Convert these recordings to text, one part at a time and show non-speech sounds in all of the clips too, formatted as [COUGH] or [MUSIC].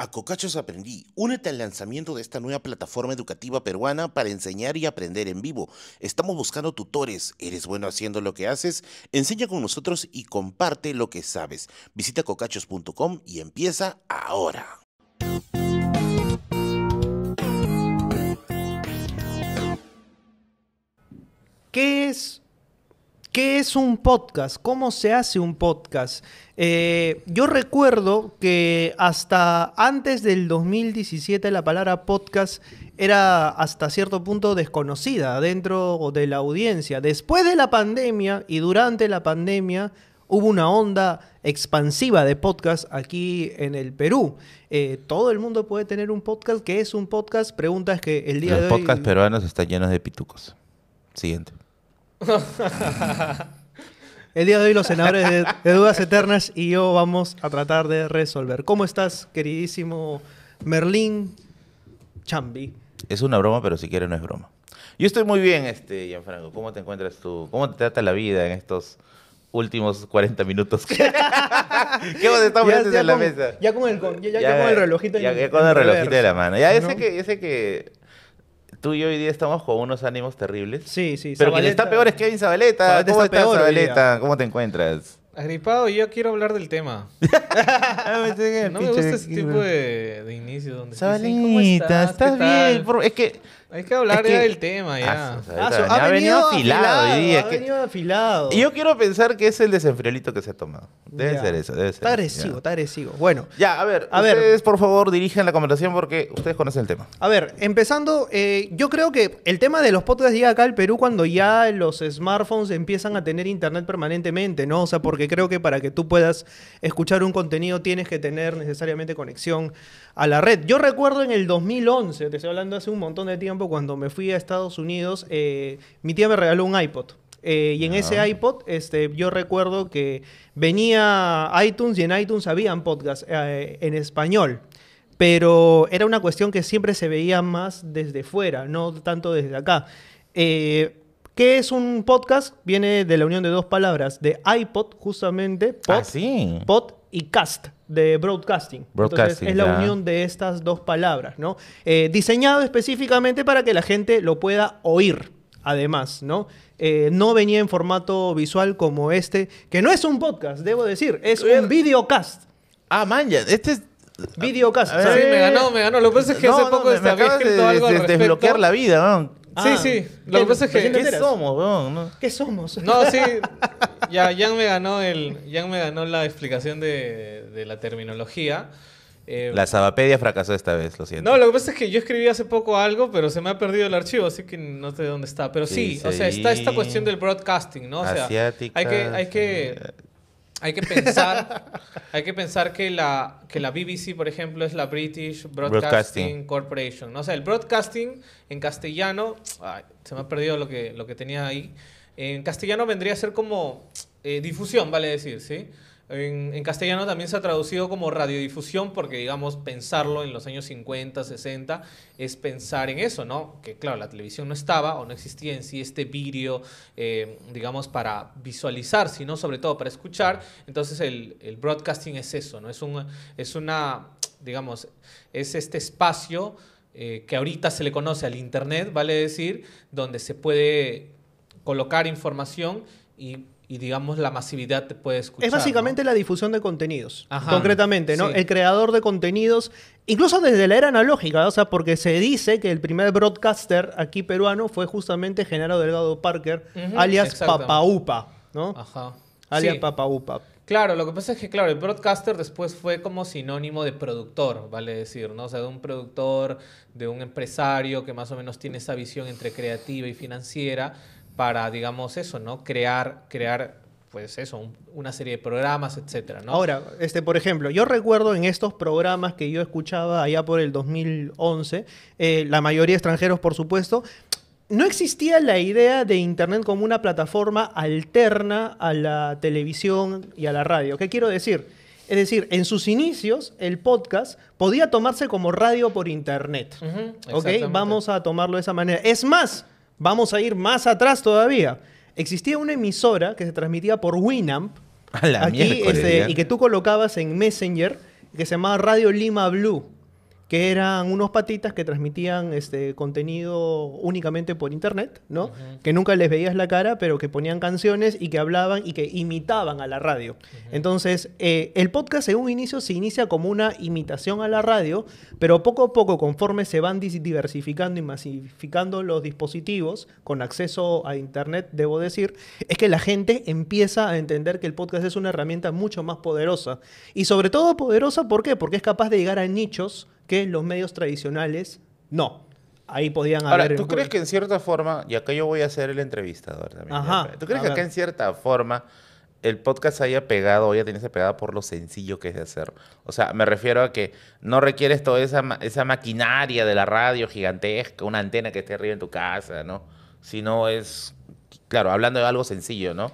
A Cocachos Aprendí. Únete al lanzamiento de esta nueva plataforma educativa peruana para enseñar y aprender en vivo. Estamos buscando tutores. ¿Eres bueno haciendo lo que haces? Enseña con nosotros y comparte lo que sabes. Visita cocachos.com y empieza ahora. ¿Qué es ¿Qué es un podcast? ¿Cómo se hace un podcast? Eh, yo recuerdo que hasta antes del 2017 la palabra podcast era hasta cierto punto desconocida dentro de la audiencia. Después de la pandemia y durante la pandemia hubo una onda expansiva de podcast aquí en el Perú. Eh, todo el mundo puede tener un podcast. ¿Qué es un podcast? Preguntas que el día de hoy... Los podcasts peruanos están llenos de pitucos. Siguiente. El día de hoy los senadores de, Dudas Eternas y yo vamos a tratar de resolver. ¿Cómo estás, queridísimo Merlín Chambi? Es una broma, pero si quieres no es broma. Yo estoy muy bien, este, Gianfranco. ¿Cómo te encuentras tú? ¿Cómo te trata la vida en estos últimos 40 minutos [LAUGHS] ¿Qué vos hemos estado en la mesa? Ya con el, relojito. Ya, con el relojito de la mano. Ya, que tú y yo hoy día estamos con unos ánimos terribles. Sí, sí. Pero quien está peor es Kevin Zabaleta. ¿Cómo estás, Zabaleta? ¿Cómo te encuentras? Agripado, yo quiero hablar del tema. [LAUGHS] Ah, no me gusta ese tipo de, de inicios donde Zabaleta, estás? bien? Es que hay que hablar ya del tema, ah, ya. Ah, ha, venido afilado. y ha venido afilado. yo quiero pensar que es el desenfriolito que se ha tomado. Debe ser eso, debe ser. Está agresivo, está agresivo. Bueno. Ya, a ver, a ustedes por favor dirigen la conversación porque ustedes conocen el tema. A ver, empezando, eh, yo creo que el tema de los podcasts llega acá al Perú cuando ya los smartphones empiezan a tener internet permanentemente, ¿no? O sea, porque creo que para que tú puedas escuchar un contenido tienes que tener necesariamente conexión a la red. Yo recuerdo en el 2011, te estoy hablando hace un montón de tiempo, cuando me fui a Estados Unidos, eh, mi tía me regaló un iPod. Eh, y en ese ah. iPod, este, yo recuerdo que venía iTunes y en iTunes habían podcasts podcast eh, en español. Pero era una cuestión que siempre se veía más desde fuera, no tanto desde acá. ¿Qué es un podcast? Viene de la unión de dos palabras, de iPod, justamente, ah, pod y cast de broadcasting. Entonces, es la unión de estas dos palabras, ¿no? Eh, diseñado específicamente para que la gente lo pueda oír, además, ¿no? Eh, no venía en formato visual como este, que no es un podcast, debo decir, es un eh, videocast. Ah, man, este es Videocast. Sí, me ganó, me ganó. Lo que pasa es que hace poco no, me, de, desbloquear la vida, Ah. sí, sí. Lo que pasa es que. ¿Qué somos, ¿Qué somos? No, sí. [LAUGHS] Ya, Jan me ganó el. me ganó la explicación de, la terminología. Eh, la Sabapedia fracasó esta vez, lo siento. No, lo que pasa es que yo escribí hace poco algo, pero se me ha perdido el archivo, así que no sé dónde está. Pero sí, o sea, está esta cuestión del broadcasting, ¿no? O sea, hay que, hay que eh, hay que pensar, hay que, pensar que, la, que la BBC, por ejemplo, es la British Broadcasting, Corporation. ¿no? O sea, el broadcasting en castellano, ay, se me ha perdido lo que, lo que tenía ahí. En castellano vendría a ser como eh, difusión, vale decir, ¿sí? En, castellano también se ha traducido como radiodifusión porque, digamos, pensarlo en los años 50, 60 es pensar en eso, ¿no? Que, claro, la televisión no estaba o no existía en sí este vídeo, eh, digamos, para visualizar, sino sobre todo para escuchar. Entonces, el, broadcasting es eso, ¿no? Es, un, es una, digamos, es este espacio eh, que ahorita se le conoce al Internet, vale decir, donde se puede colocar información y y digamos la masividad te puede escuchar. Es básicamente la difusión de contenidos, concretamente, ¿no? El creador de contenidos, incluso desde la era analógica, o sea, porque se dice que el primer broadcaster aquí peruano fue justamente Genaro Delgado Parker, alias Papaupa, ¿no? Ajá. Alias Papaupa. Claro, lo que pasa es que, claro, el broadcaster después fue como sinónimo de productor, vale decir, ¿no? O sea, de un productor, de un empresario que más o menos tiene esa visión entre creativa y financiera para, digamos, eso, ¿no? Crear, crear pues eso, una serie de programas, etcétera, Ahora, este, por ejemplo, yo recuerdo en estos programas que yo escuchaba allá por el 2011, eh, la mayoría extranjeros, por supuesto, no existía la idea de Internet como una plataforma alterna a la televisión y a la radio. ¿Qué quiero decir? Es decir, en sus inicios, el podcast podía tomarse como radio por Internet. Vamos a tomarlo de esa manera. Es más, Vamos a ir más atrás todavía. Existía una emisora que se transmitía por Winamp. Este, y que tú colocabas en Messenger, que se llamaba Radio Lima Blue que eran unos patitas que transmitían este contenido únicamente por internet, ¿no? Que nunca les veías la cara, pero que ponían canciones y que hablaban y que imitaban a la radio. Entonces, eh, el podcast en un inicio se inicia como una imitación a la radio, pero poco a poco, conforme se van diversificando y masificando los dispositivos con acceso a internet, debo decir, es que la gente empieza a entender que el podcast es una herramienta mucho más poderosa. Y sobre todo poderosa, ¿por qué? Porque es capaz de llegar a nichos que los medios tradicionales no. Ahí podían Ahora, ¿tú crees que en cierta forma, y acá yo voy a ser el entrevistador también, ¿tú crees que acá en cierta forma el podcast haya pegado, haya tenido esa pegada por lo sencillo que es de hacer. O sea, me refiero a que no requieres toda esa, esa maquinaria de la radio gigantesca, una antena que esté arriba en tu casa, ¿no? Sino es, claro, hablando de algo sencillo, ¿no?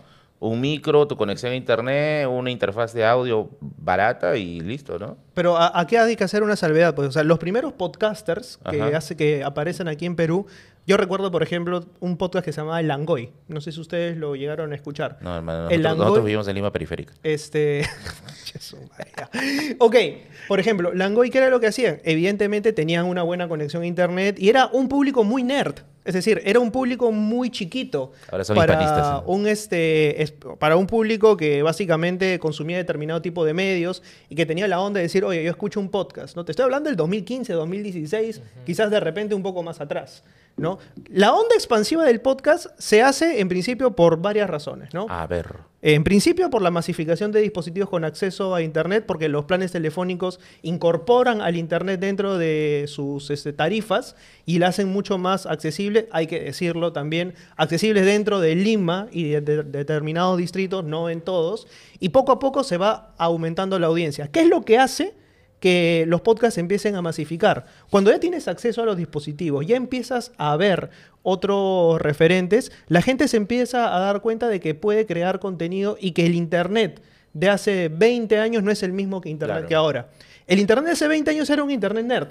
un micro, tu conexión a internet, una interfaz de audio barata y listo, ¿no? Pero ¿a, qué hay que hacer una salvedad? Pues, o sea, los primeros podcasters que, hace, que aparecen aquí en Perú yo recuerdo, por ejemplo, un podcast que se llamaba El Langoy. No sé si ustedes lo llegaron a escuchar. No, hermano, nosotros, el Langoy, nosotros vivimos en Lima Periférica. Este... [LAUGHS] ok, por ejemplo, Langoy, ¿qué era lo que hacían? Evidentemente tenían una buena conexión a internet y era un público muy nerd. Es decir, era un público muy chiquito. Ahora son para un este Para un público que básicamente consumía determinado tipo de medios y que tenía la onda de decir, oye, yo escucho un podcast. No, te estoy hablando del 2015, 2016, quizás de repente un poco más atrás. ¿no? La onda expansiva del podcast se hace en principio por varias razones, ¿no? A ver. En principio por la masificación de dispositivos con acceso a Internet, porque los planes telefónicos incorporan al Internet dentro de sus este, tarifas y la hacen mucho más accesible, hay que decirlo también, accesibles dentro de Lima y de, determinados distritos, no en todos, y poco a poco se va aumentando la audiencia. ¿Qué es lo que hace? que los podcasts empiecen a masificar. Cuando ya tienes acceso a los dispositivos, ya empiezas a ver otros referentes, la gente se empieza a dar cuenta de que puede crear contenido y que el Internet de hace 20 años no es el mismo que Internet que ahora. El Internet de hace 20 años era un Internet nerd.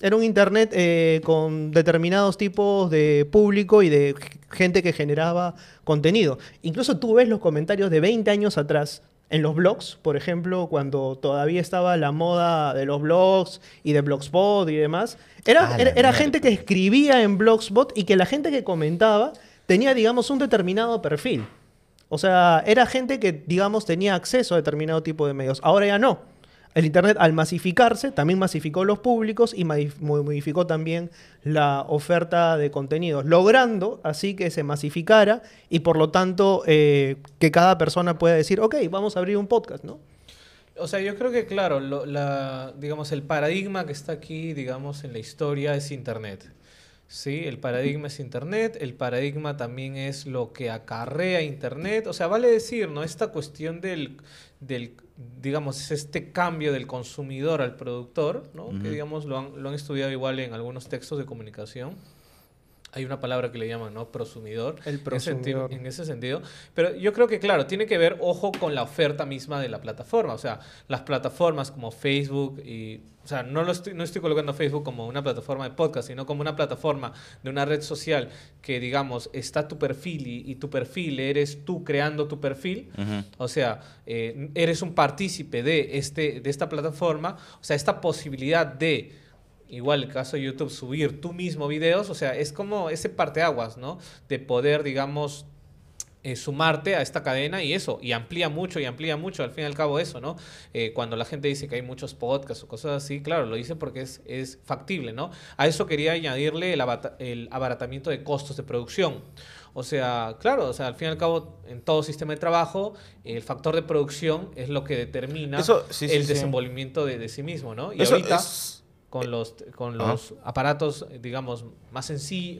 Era un Internet eh, con determinados tipos de público y de gente que generaba contenido. Incluso tú ves los comentarios de 20 años atrás en los blogs, por ejemplo, cuando todavía estaba la moda de los blogs y de Blogspot y demás, era, ah, era, gente que escribía en Blogspot y que la gente que comentaba tenía, digamos, un determinado perfil. O sea, era gente que, digamos, tenía acceso a determinado tipo de medios. Ahora ya no. El Internet, al masificarse, también masificó los públicos y modificó también la oferta de contenidos, logrando así que se masificara y por lo tanto eh, que cada persona pueda decir, ok, vamos a abrir un podcast, ¿no? O sea, yo creo que, claro, la, digamos, el paradigma que está aquí, digamos, en la historia es Internet. ¿sí? El paradigma es Internet, el paradigma también es lo que acarrea Internet. O sea, vale decir, ¿no? Esta cuestión del, del digamos, este cambio del consumidor al productor, ¿no? que digamos lo han, lo han estudiado igual en algunos textos de comunicación hay una palabra que le llaman, ¿no? Prosumidor. El prosumidor. En ese, sentido, Pero yo creo que, claro, tiene que ver, ojo, con la oferta misma de la plataforma. O sea, las plataformas como Facebook y... O sea, no, lo estoy, no estoy colocando Facebook como una plataforma de podcast, sino como una plataforma de una red social que, digamos, está tu perfil y, tu perfil eres tú creando tu perfil. O sea, eh, eres un partícipe de, este, de esta plataforma. O sea, esta posibilidad de igual el caso de YouTube, subir tú mismo videos, o sea, es como ese parteaguas, ¿no? De poder, digamos, eh, sumarte a esta cadena y eso, y amplía mucho, y amplía mucho, al fin y al cabo eso, ¿no? Eh, cuando la gente dice que hay muchos podcasts o cosas así, claro, lo dice porque es, es factible, ¿no? A eso quería añadirle el, abaratamiento de costos de producción. O sea, claro, o sea, al fin y al cabo, en todo sistema de trabajo, el factor de producción es lo que determina el desenvolvimiento De, sí mismo, ¿no? Y ahorita con eh, los, con los aparatos, eh, digamos, más,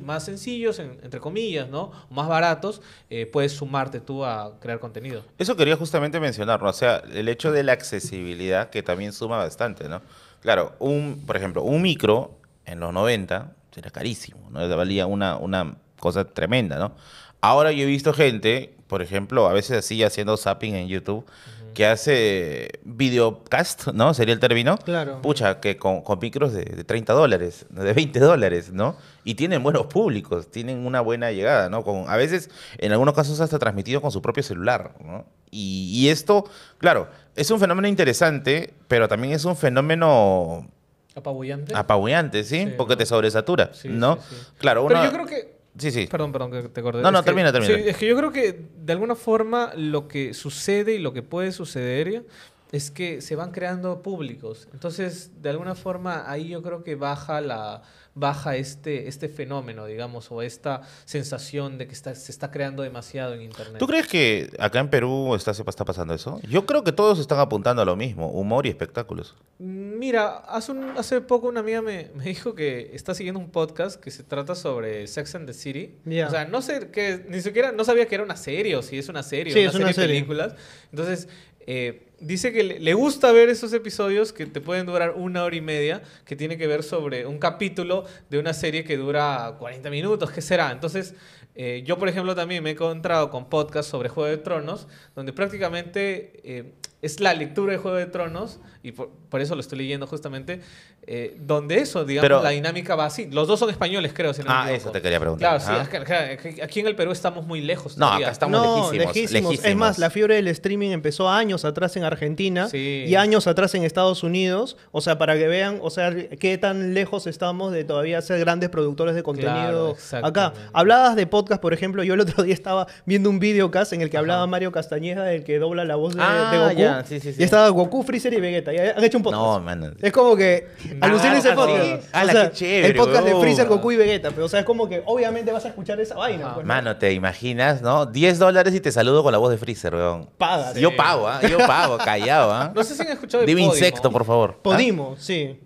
más sencillos, entre comillas, ¿no? Más baratos, eh, puedes sumarte tú a crear contenido. Eso quería justamente mencionar, O sea, el hecho de la accesibilidad que también suma bastante, ¿no? Claro, un, por ejemplo, un micro en los 90 era carísimo, ¿no? Valía una, una cosa tremenda, ¿no? Ahora yo he visto gente, por ejemplo, a veces así haciendo zapping en YouTube, que hace videocast, ¿no? Sería el término. Claro. Pucha, que con, con micros de, 30 dólares, de 20 dólares, ¿no? Y tienen buenos públicos, tienen una buena llegada, ¿no? Con, a veces, en algunos casos, hasta transmitido con su propio celular, ¿no? Y, esto, claro, es un fenómeno interesante, pero también es un fenómeno... Apabullante. Apabullante, sí, porque te sobresatura, ¿no? claro, Pero yo creo que Sí, sí. Perdón, perdón, que te corté. No, no, termina, termina. es que yo creo que de alguna forma lo que sucede y lo que puede suceder es que se van creando públicos. Entonces, de alguna forma, ahí yo creo que baja, la, baja este, este fenómeno, digamos, o esta sensación de que se está creando demasiado en Internet. ¿Tú crees que acá en Perú está, está pasando eso? Yo creo que todos están apuntando a lo mismo, humor y espectáculos. Mira, hace, un, hace poco una amiga me, dijo que está siguiendo un podcast que se trata sobre Sex and the City. O sea, no sé, que ni siquiera, no sabía que era una serie o si es una serie, sí, es una serie de películas. Entonces, eh, dice que le gusta ver esos episodios que te pueden durar una hora y media, que tiene que ver sobre un capítulo de una serie que dura 40 minutos, ¿qué será? Entonces, eh, yo por ejemplo también me he encontrado con podcasts sobre Juego de Tronos, donde prácticamente eh, es la lectura de Juego de Tronos y por, eso lo estoy leyendo justamente, eh, donde eso, digamos, la dinámica va así. Los dos son españoles, creo. ah, eso te quería preguntar. Claro, sí, aquí en el Perú estamos muy lejos. No, acá estamos lejísimos, Es más, la fiebre del streaming empezó años atrás en Argentina y años atrás en Estados Unidos, o sea, para que vean, o sea, qué tan lejos estamos de todavía ser grandes productores de contenido acá. Hablabas de podcast, por ejemplo, yo el otro día estaba viendo un videocast en el que hablaba Mario Castañeda, el que dobla la voz de, ah, Goku. Y estaba Goku, Freezer y Vegeta. Han hecho un podcast. No, man. Es como que. Alucina ese podcast. Ah, chévere. El podcast de Freezer, Goku y Vegeta. Pero, o sea, es como que obviamente vas a escuchar esa vaina. Pues. mano, ¿te imaginas, no? 10 dólares y te saludo con la voz de Freezer, weón. Paga. Yo pago, ¿ah? ¿eh? Yo pago, [LAUGHS] callado, ¿ah? ¿eh? No sé si han escuchado Dime insecto, por favor. ¿ah? Podimo, sí.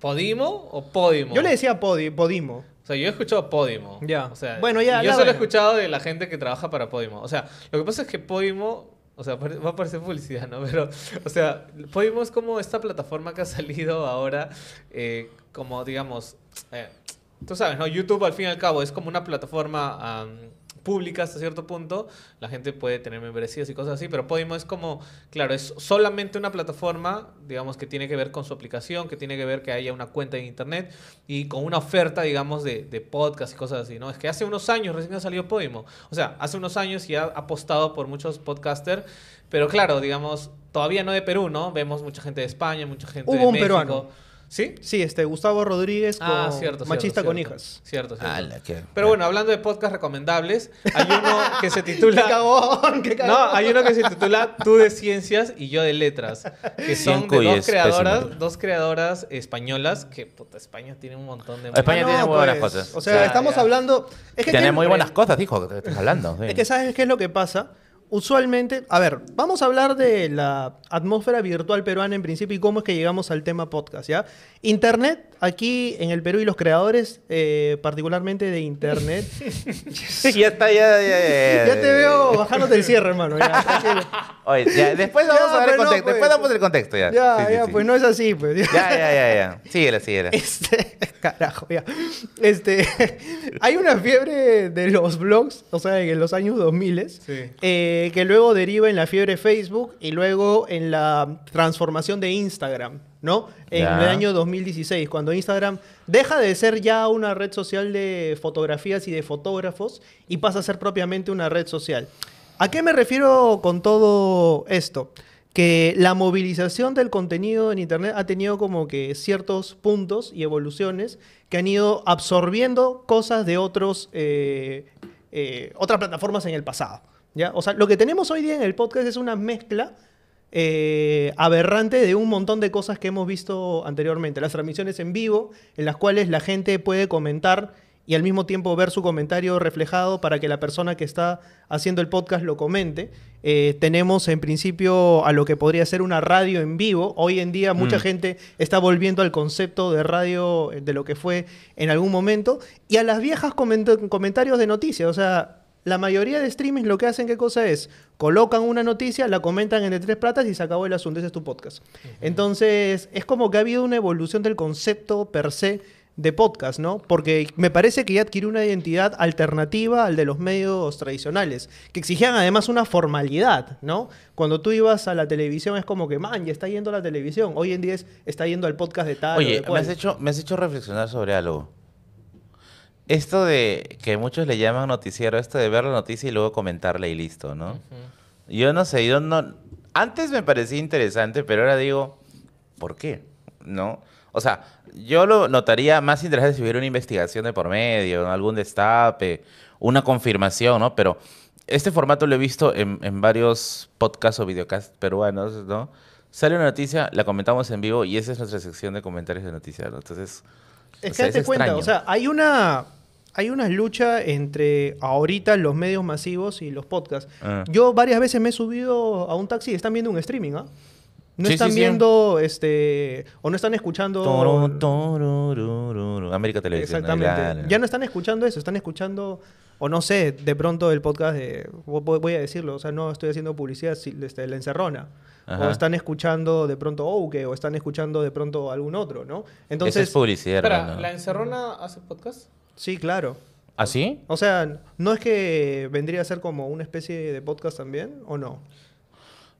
¿Podimo o Podimo? Yo le decía podi, Podimo. O sea, yo he escuchado Podimo. Ya. O sea, bueno, ya. Yo solo he escuchado de la gente que trabaja para Podimo. O sea, lo que pasa es que Podimo o sea, va a parecer publicidad, ¿no? [LAUGHS] Pero, o sea, podemos pues como esta plataforma que ha salido ahora, eh, como digamos, eh, tú sabes, ¿no? YouTube al fin y al cabo es como una plataforma pública hasta cierto punto. La gente puede tener membresías y cosas así, pero Podimo es como, claro, es solamente una plataforma, digamos, que tiene que ver con su aplicación, que tiene que ver que haya una cuenta en internet y con una oferta, digamos, de, de podcast y cosas así, ¿no? Es que hace unos años recién ha salido Podimo. O sea, hace unos años y ha apostado por muchos podcasters, pero claro, digamos, todavía no de Perú, ¿no? Vemos mucha gente de España, mucha gente de México. ¿Sí? Sí, este, Gustavo Rodríguez ah, Machista con Hijas. Cierto, Pero bueno, hablando de podcast recomendables, hay uno que se [LAUGHS] titula... No, hay uno que se titula Tú de Ciencias y Yo de Letras, que son dos creadoras, dos creadoras españolas, que puta, España tiene un montón de... España tiene muy buenas pues, cosas. O sea, estamos hablando... Es tiene muy buenas cosas, dijo, que estás hablando. Es que ¿sabes qué es lo que pasa? usualmente, a ver, vamos a hablar de la atmósfera virtual peruana en principio y cómo es que llegamos al tema podcast, ¿ya? Internet, aquí en el Perú y los creadores, eh, particularmente de Internet. [LAUGHS] ya está, ya, ya, ya, ya. te veo bajándote del cierre, hermano. [LAUGHS] Oye, ya, después vamos a ver contexto, después pues. damos el contexto, ya. Ya, ya, pues no es así, pues. Ya, ya, ya, ya. Síguela, síguela. [LAUGHS] Este, carajo, ya. Este, hay una fiebre de los blogs, o sea, en los años 2000, sí. Eh, eh, que luego deriva en la fiebre Facebook y luego en la transformación de Instagram, ¿no? En el año 2016, cuando Instagram deja de ser ya una red social de fotografías y de fotógrafos y pasa a ser propiamente una red social. ¿A qué me refiero con todo esto? que la movilización del contenido en Internet ha tenido como que ciertos puntos y evoluciones que han ido absorbiendo cosas de otros, eh, eh, otras plataformas en el pasado. O sea, lo que tenemos hoy día en el podcast es una mezcla eh, aberrante de un montón de cosas que hemos visto anteriormente. Las transmisiones en vivo, en las cuales la gente puede comentar y al mismo tiempo ver su comentario reflejado para que la persona que está haciendo el podcast lo comente. Eh, tenemos en principio a lo que podría ser una radio en vivo. Hoy en día mucha mm. gente está volviendo al concepto de radio eh, de lo que fue en algún momento. Y a las viejas comentarios de noticias. O sea, la mayoría de streamings lo que hacen, ¿qué cosa es? Colocan una noticia, la comentan entre tres platas y se acabó el asunto. Ese es tu podcast. Entonces, es como que ha habido una evolución del concepto per se de podcast, ¿no? Porque me parece que ya adquirió una identidad alternativa al de los medios tradicionales, que exigían además una formalidad, ¿no? Cuando tú ibas a la televisión es como que, man, ya está yendo a la televisión. Hoy en día está yendo al podcast de tal. o de me has hecho reflexionar sobre algo esto de que muchos le llaman noticiero, esto de ver la noticia y luego comentarla y listo, ¿no? Yo no sé, yo no... Antes me parecía interesante, pero ahora digo, ¿por qué? ¿No? O sea, yo lo notaría más interesante si hubiera una investigación de por medio, algún destape, una confirmación, ¿no? Pero este formato lo he visto en, varios podcasts o videocasts peruanos, ¿no? Sale una noticia, la comentamos en vivo y esa es nuestra sección de comentarios de noticias, ¿no? Entonces... Es o sea, hay una hay una lucha entre ahorita los medios masivos y los podcasts. Ah. Yo varias veces me he subido a un taxi y están viendo un streaming, ¿ah? No están viendo, este, o no están escuchando... América Televisión. Exactamente. Ya no están escuchando eso, están escuchando, o no sé, de pronto el podcast de, voy a decirlo, o sea, no estoy haciendo publicidad, de este, la encerrona. O están escuchando de pronto Ouke, o están escuchando de pronto algún otro, ¿no? Entonces... Esa es publicidad. Espera, ¿la encerrona hace podcast? Sí, claro. ¿Así? ¿Ah, o sea, ¿no es que vendría a ser como una especie de podcast también o no?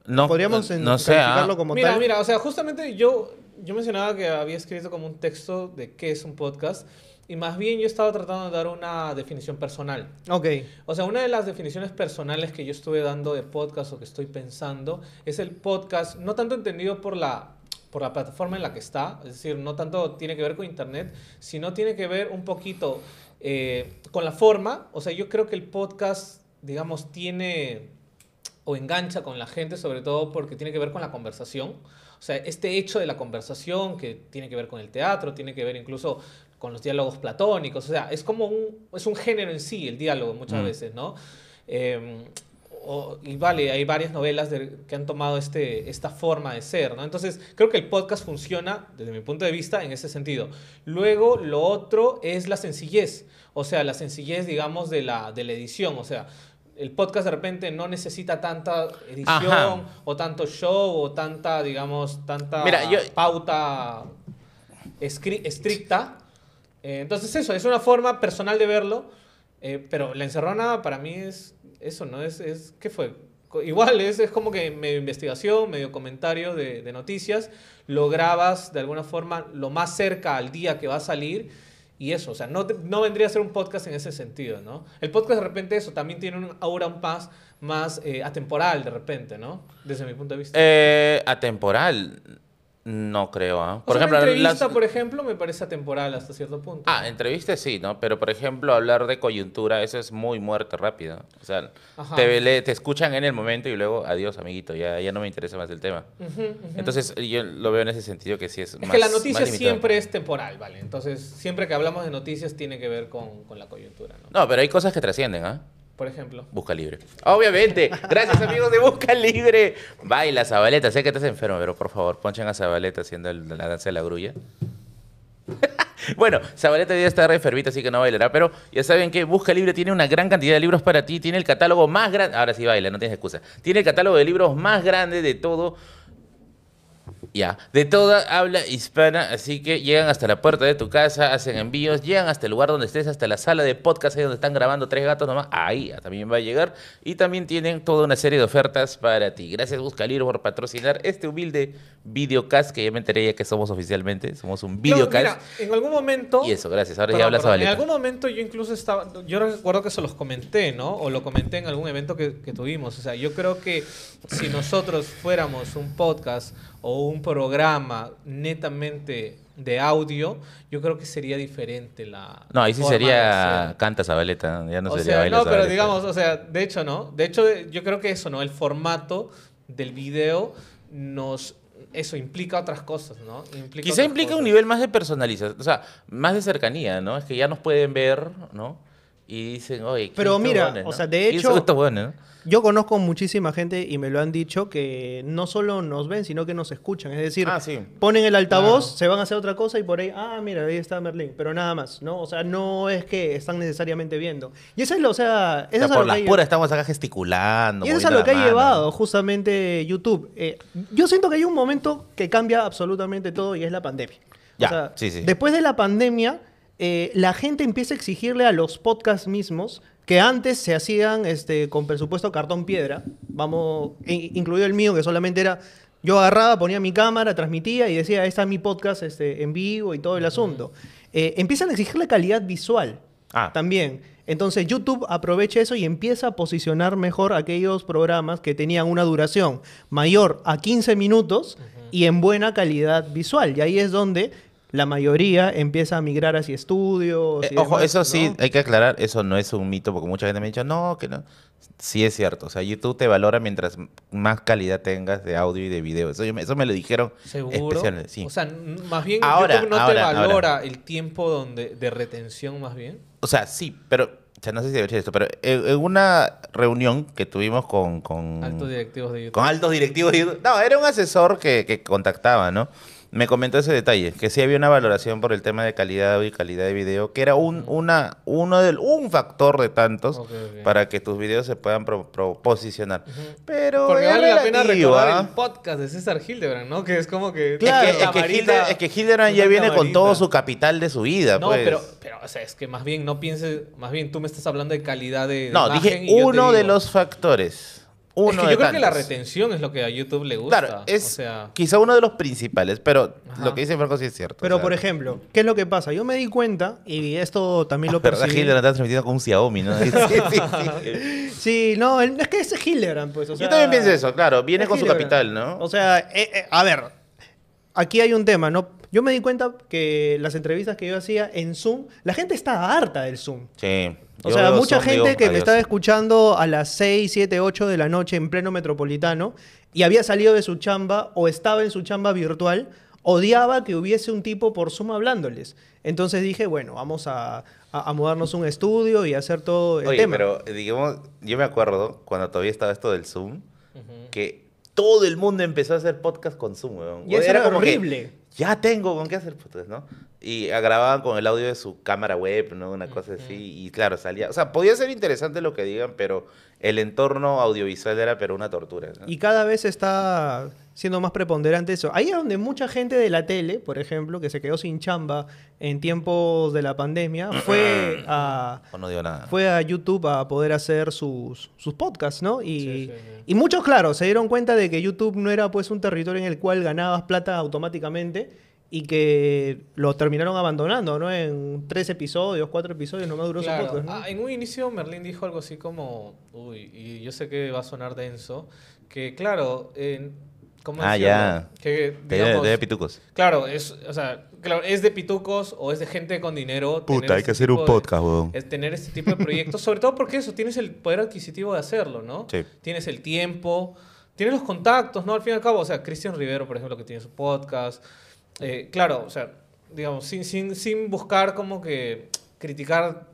No, Podríamos no sé, como mira, tal. Mira, mira, o sea, justamente yo, yo mencionaba que había escrito como un texto de qué es un podcast. Y más bien yo estaba tratando de dar una definición personal. Ok. O sea, una de las definiciones personales que yo estuve dando de podcast o que estoy pensando es el podcast, no tanto entendido por la por la plataforma en la que está, es decir, no tanto tiene que ver con Internet, sino tiene que ver un poquito eh, con la forma, o sea, yo creo que el podcast, digamos, tiene o engancha con la gente, sobre todo porque tiene que ver con la conversación. O sea, este hecho de la conversación que tiene que ver con el teatro, tiene que ver incluso con los diálogos platónicos, o sea, es como un, es un género en sí el diálogo muchas mm. veces, ¿no? Eh, y vale, hay varias novelas que han tomado este, esta forma de ser, ¿no? Entonces, creo que el podcast funciona, desde mi punto de vista, en ese sentido. Luego, lo otro es la sencillez, o sea, la sencillez, digamos, de la, de la edición, o sea, el podcast de repente no necesita tanta edición o tanto show o tanta, digamos, tanta pauta estricta. Eh, entonces eso, es una forma personal de verlo, eh, pero la encerrona para mí es eso, ¿no? Es, es ¿Qué fue? Igual, es, como que medio investigación, medio comentario de, noticias, lo grabas de alguna forma lo más cerca al día que va a salir y eso, o sea, no, vendría a ser un podcast en ese sentido, ¿no? El podcast de repente eso también tiene un aura un paz más eh, atemporal de repente, ¿no? Desde mi punto de vista. Eh, atemporal no creo, ¿ah? Por ejemplo, entrevista, por ejemplo, me parece temporal hasta cierto punto. Ah, entrevistas sí, ¿no? Pero, por ejemplo, hablar de coyuntura, eso es muy muerte rápido. O sea, te, te, escuchan en el momento y luego, adiós, amiguito, ya, ya no me interesa más el tema. Entonces, yo lo veo en ese sentido que sí es, es que la noticia siempre es temporal, ¿vale? Entonces, siempre que hablamos de noticias tiene que ver con, con la coyuntura, ¿no? No, pero hay cosas que trascienden, ¿ah? por ejemplo. Busca Libre. Obviamente. Gracias, amigos de Busca Libre. Baila, Zabaleta. Sé que estás enfermo, pero por favor, ponchen a Zabaleta haciendo la danza de la grulla. [LAUGHS] bueno, Zabaleta ya está re enfermita, así que no bailará, pero ya saben que Busca Libre tiene una gran cantidad de libros para ti. Tiene el catálogo más grande. Ahora sí baila, no tienes excusa. Tiene el catálogo de libros más grande de todo ya, de toda habla hispana, así que llegan hasta la puerta de tu casa, hacen envíos, llegan hasta el lugar donde estés, hasta la sala de podcast, ahí donde están grabando tres gatos nomás, ahí ah, también va a llegar. Y también tienen toda una serie de ofertas para ti. Gracias Buscalir por patrocinar este humilde videocast, que ya me enteré ya que somos oficialmente, somos un videocast. mira, en algún momento... Y eso, gracias, ahora ya hablas a En algún momento yo incluso estaba, yo recuerdo que se los comenté, ¿no? O lo comenté en algún evento que, que tuvimos. O sea, yo creo que si nosotros fuéramos un podcast o un programa netamente de audio, yo creo que sería diferente la. No, ahí sí sería canta Zabaleta, ya no o sería sea, No, pero digamos, o sea, de hecho, ¿no? De hecho, yo creo que eso, ¿no? El formato del video nos. Eso implica otras cosas, ¿no? Quizá implica un nivel más de personalización, o sea, más de cercanía, ¿no? Es que ya nos pueden ver, ¿no? y dicen, oye, Pero mira, o sea, de hecho, yo conozco muchísima gente y me lo han dicho que no solo nos ven, sino que nos escuchan. Es decir, ah, ponen el altavoz, se van a hacer otra cosa y por ahí, ah, mira, ahí está Merlín, pero nada más, ¿no? O sea, no es que están necesariamente viendo. Y eso es lo, o sea, por las puras estamos acá gesticulando. Y eso es a lo que ha llevado justamente YouTube. Eh, yo siento que hay un momento que cambia absolutamente todo y es la pandemia. Ya, después de la pandemia eh, la gente empieza a exigirle a los podcasts mismos que antes se hacían este, con presupuesto cartón piedra, vamos, incluido el mío, que solamente era, yo agarraba, ponía mi cámara, transmitía y decía, está es mi podcast este, en vivo y todo el asunto. Eh, empiezan a exigir la calidad visual ah. también. Entonces YouTube aprovecha eso y empieza a posicionar mejor aquellos programas que tenían una duración mayor a 15 minutos y en buena calidad visual. Y ahí es donde la mayoría empieza a migrar hacia estudios. Eh, ojo, eso sí, hay que aclarar, eso no es un mito, porque mucha gente me ha dicho, no, que no. Sí es cierto, o sea, YouTube te valora mientras más calidad tengas de audio y de video. Eso, me, eso me lo dijeron. Seguro. O sea, más bien ahora, YouTube no te valora el tiempo donde, de retención, más bien. O sea, sí, pero o sea, no sé si debería esto, pero eh, en una reunión que tuvimos con, con... Altos directivos de YouTube. Con altos directivos de YouTube. No, era un asesor que, que contactaba, ¿no? me comentó ese detalle, que sí había una valoración por el tema de calidad y calidad de video, que era un, una, uno del, un factor de tantos para que tus videos se puedan posicionar. Pero vale la pena recordar el ¿ah? podcast de César Hildebrand, ¿no? Que es como que... Claro, es, que, Hildebrand ya viene con todo su capital de su vida, No, pues. pero, pero, o sea, es que más bien no pienses... Más bien tú me estás hablando de calidad de No, dije uno de los factores es que yo creo que la retención es lo que a YouTube le gusta. Claro, es quizá uno de los principales, pero lo que dice Franco sí es cierto. Pero, por ejemplo, ¿qué es lo que pasa? Yo me di cuenta, y esto también lo [LAUGHS] percibí... la está transmitiendo con un Xiaomi, ¿no? [LAUGHS] [LAUGHS] sí, no, es que ese Hitler, pues. O sea, yo también pienso eso, claro. Viene con su capital, ¿no? O sea, eh, eh, a ver, aquí hay un tema, ¿no? Yo me di cuenta que las entrevistas que yo hacía en Zoom, la gente está harta del Zoom. Sí. O sea, mucha gente que me estaba escuchando a las 6, 7, 8 de la noche en pleno metropolitano y había salido de su chamba o estaba en su chamba virtual, odiaba que hubiese un tipo por Zoom hablándoles. Entonces dije, bueno, vamos a, a mudarnos un estudio y hacer todo el tema. Pero digamos, yo me acuerdo cuando todavía estaba esto del Zoom, que todo el mundo empezó a hacer podcast con Zoom, weón. Y era, horrible. ya tengo con qué hacer podcast, ¿no? y grababan con el audio de su cámara web, ¿no? Una cosa así. Y claro, salía. O sea, podía ser interesante lo que digan, pero el entorno audiovisual era pero una tortura. Y cada vez está siendo más preponderante eso. Ahí es donde mucha gente de la tele, por ejemplo, que se quedó sin chamba en tiempos de la pandemia, [CLEARS THROAT] fue a, Fue a YouTube a poder hacer sus, sus podcasts, ¿no? Y, y muchos, claro, se dieron cuenta de que YouTube no era pues un territorio en el cual ganabas plata automáticamente y que lo terminaron abandonando, ¿no? En tres episodios, cuatro episodios, no me duró su ¿no? Ah, en un inicio Merlín dijo algo así como, uy, y yo sé que va a sonar denso, que claro, eh, ¿cómo ah, ya. de, pitucos. Claro, es, o sea, claro, es de pitucos o es de gente con dinero. Puta, hay que hacer un podcast, weón. Es tener este tipo de proyectos, sobre todo porque eso, tienes el poder adquisitivo de hacerlo, ¿no? Sí. Tienes el tiempo, tienes los contactos, ¿no? Al fin y al cabo, o sea, Cristian Rivero, por ejemplo, que tiene su podcast. Eh, claro, o sea, digamos, sin, sin, sin buscar como que criticar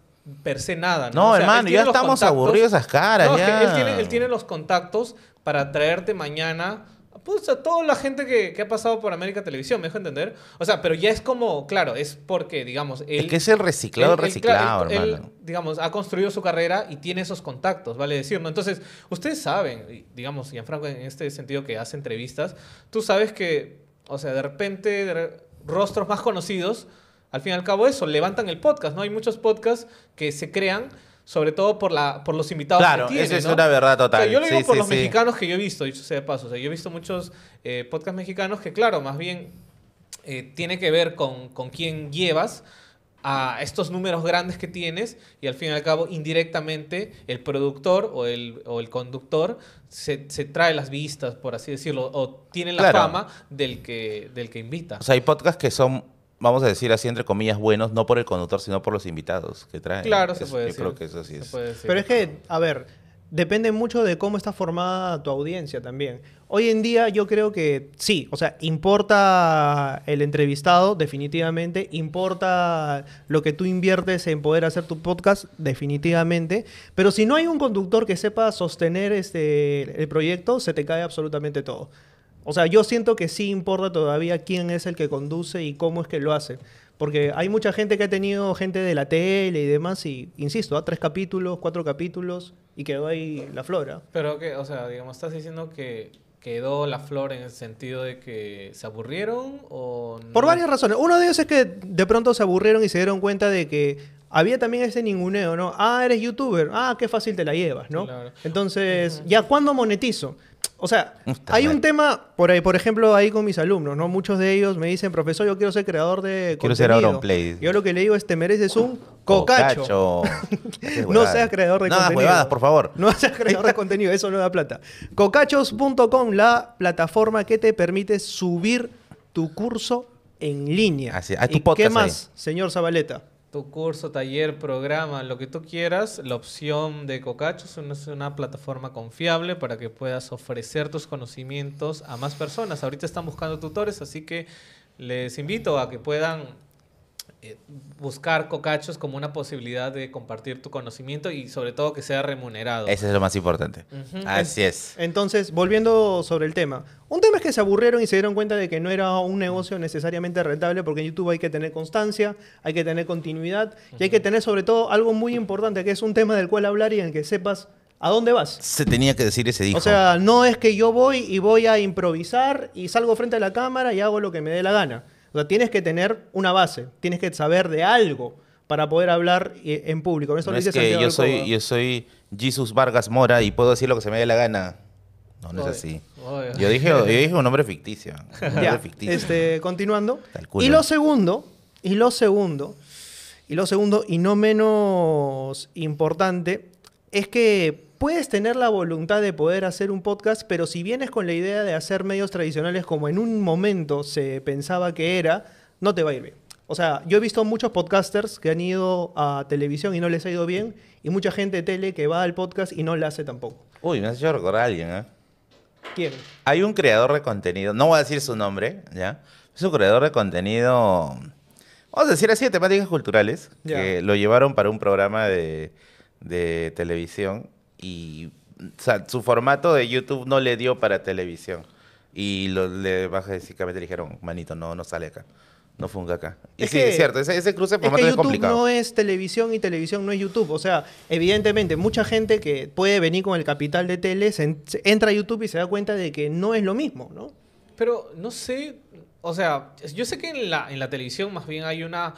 per se nada. No, hermano, ya estamos aburridos esas caras. No, él, tiene, los contactos para traerte mañana. Pues, a toda la gente que, ha pasado por América Televisión, me dejo entender. O sea, pero ya es como, claro, es porque, digamos. Él, es que es el reciclado, él, reciclado, hermano. digamos, ha construido su carrera y tiene esos contactos, vale decir, ¿no? Entonces, ustedes saben, digamos, Gianfranco, en este sentido que hace entrevistas, tú sabes que o sea, de repente, rostros más conocidos, al fin y al cabo eso, levantan el podcast, ¿no? Hay muchos podcasts que se crean sobre todo por, la, por los invitados claro, que tienen. Claro, eso es una verdad total. yo lo digo por los mexicanos que yo he visto, dicho sea de paso. O sea, yo he visto muchos eh, podcasts mexicanos que, claro, más bien eh, tiene que ver con, con quién llevas a estos números grandes que tienes y al fin y al cabo indirectamente el productor o el, o el conductor se, trae las vistas, por así decirlo, o tiene la fama del que, del que invita. O sea, hay podcasts que son, vamos a decir así, entre comillas, buenos, no por el conductor, sino por los invitados que traen. Claro, se puede yo decir. creo que eso sí es. Pero es que, a ver, depende mucho de cómo está formada tu audiencia también. Hoy en día yo creo que sí, o sea, importa el entrevistado, definitivamente, importa lo que tú inviertes en poder hacer tu podcast, definitivamente, pero si no hay un conductor que sepa sostener este, el proyecto, se te cae absolutamente todo. O sea, yo siento que sí importa todavía quién es el que conduce y cómo es que lo hace. Porque hay mucha gente que ha tenido gente de la tele y demás, y insisto, a ¿ah? tres capítulos, cuatro capítulos, y quedó ahí la flora. Pero que, o sea, digamos, estás diciendo que quedó la flor en el sentido de que se aburrieron o no? Por varias razones. Uno de ellos es que de pronto se aburrieron y se dieron cuenta de que había también ese ninguneo, ¿no? Ah, eres youtuber, ah, qué fácil te la llevas, ¿no? Entonces, ¿ya cuándo monetizo? O sea, hay un tema, por, ahí, por ejemplo, ahí con mis alumnos, ¿no? Muchos de ellos me dicen, profesor, yo quiero ser creador de Quiero contenido. ser Play. Yo lo que le digo es, te mereces un cocacho. [LAUGHS] no seas creador de no, contenido. por favor. No seas creador de contenido, eso no da plata. Cocachos.com, la plataforma que te permite subir tu curso en línea. Así, ¿Y tu podcast qué más, señor Zabaleta? tu curso, taller, programa, lo que tú quieras, la opción de Cocachos es una plataforma confiable para que puedas ofrecer tus conocimientos a más personas. Ahorita están buscando tutores, así que les invito a que puedan eh, buscar cocachos como una posibilidad de compartir tu conocimiento y sobre todo que sea remunerado. Eso es lo más importante. Así es. Entonces, volviendo sobre el tema. Un tema es que se aburrieron y se dieron cuenta de que no era un negocio necesariamente rentable porque en YouTube hay que tener constancia, hay que tener continuidad y hay que tener sobre todo algo muy importante que es un tema del cual hablar y en que sepas ¿A dónde vas? Se tenía que decir ese dijo. O sea, no es que yo voy y voy a improvisar y salgo frente a la cámara y hago lo que me dé la gana. O sea, tienes que tener una base, tienes que saber de algo para poder hablar eh, en público. no es que yo soy, yo soy Jesus Vargas Mora y puedo decir lo que se me dé la gana. No, no es así. Yo [LAUGHS] dije, un nombre ficticio. ficticio. Este, continuando. Y lo segundo, y lo segundo, y lo segundo, y no menos importante, es que puedes tener la voluntad de poder hacer un podcast, pero si vienes con la idea de hacer medios tradicionales como en un momento se pensaba que era, no te va a ir bien. O sea, yo he visto muchos podcasters que han ido a televisión y no les ha ido bien, y mucha gente de tele que va al podcast y no la hace tampoco. Uy, me has hecho recordar a alguien, ¿eh? ¿Quién? Hay un creador de contenido, no voy a decir su nombre, ¿ya? Es un creador de contenido, vamos a decir así, de temáticas culturales, que lo llevaron para un programa de televisión y su formato de YouTube no le dio para televisión. Y lo, le básicamente le dijeron, manito, no, no sale acá. No funga acá. Y es sí, es cierto, ese, cruce por es, que YouTube complicado. No es televisión y televisión no es YouTube. O sea, evidentemente, mucha gente que puede venir con el capital de tele entra a YouTube y se da cuenta de que no es lo mismo, ¿no? Pero no sé, o sea, yo sé que en la, en la televisión más bien hay una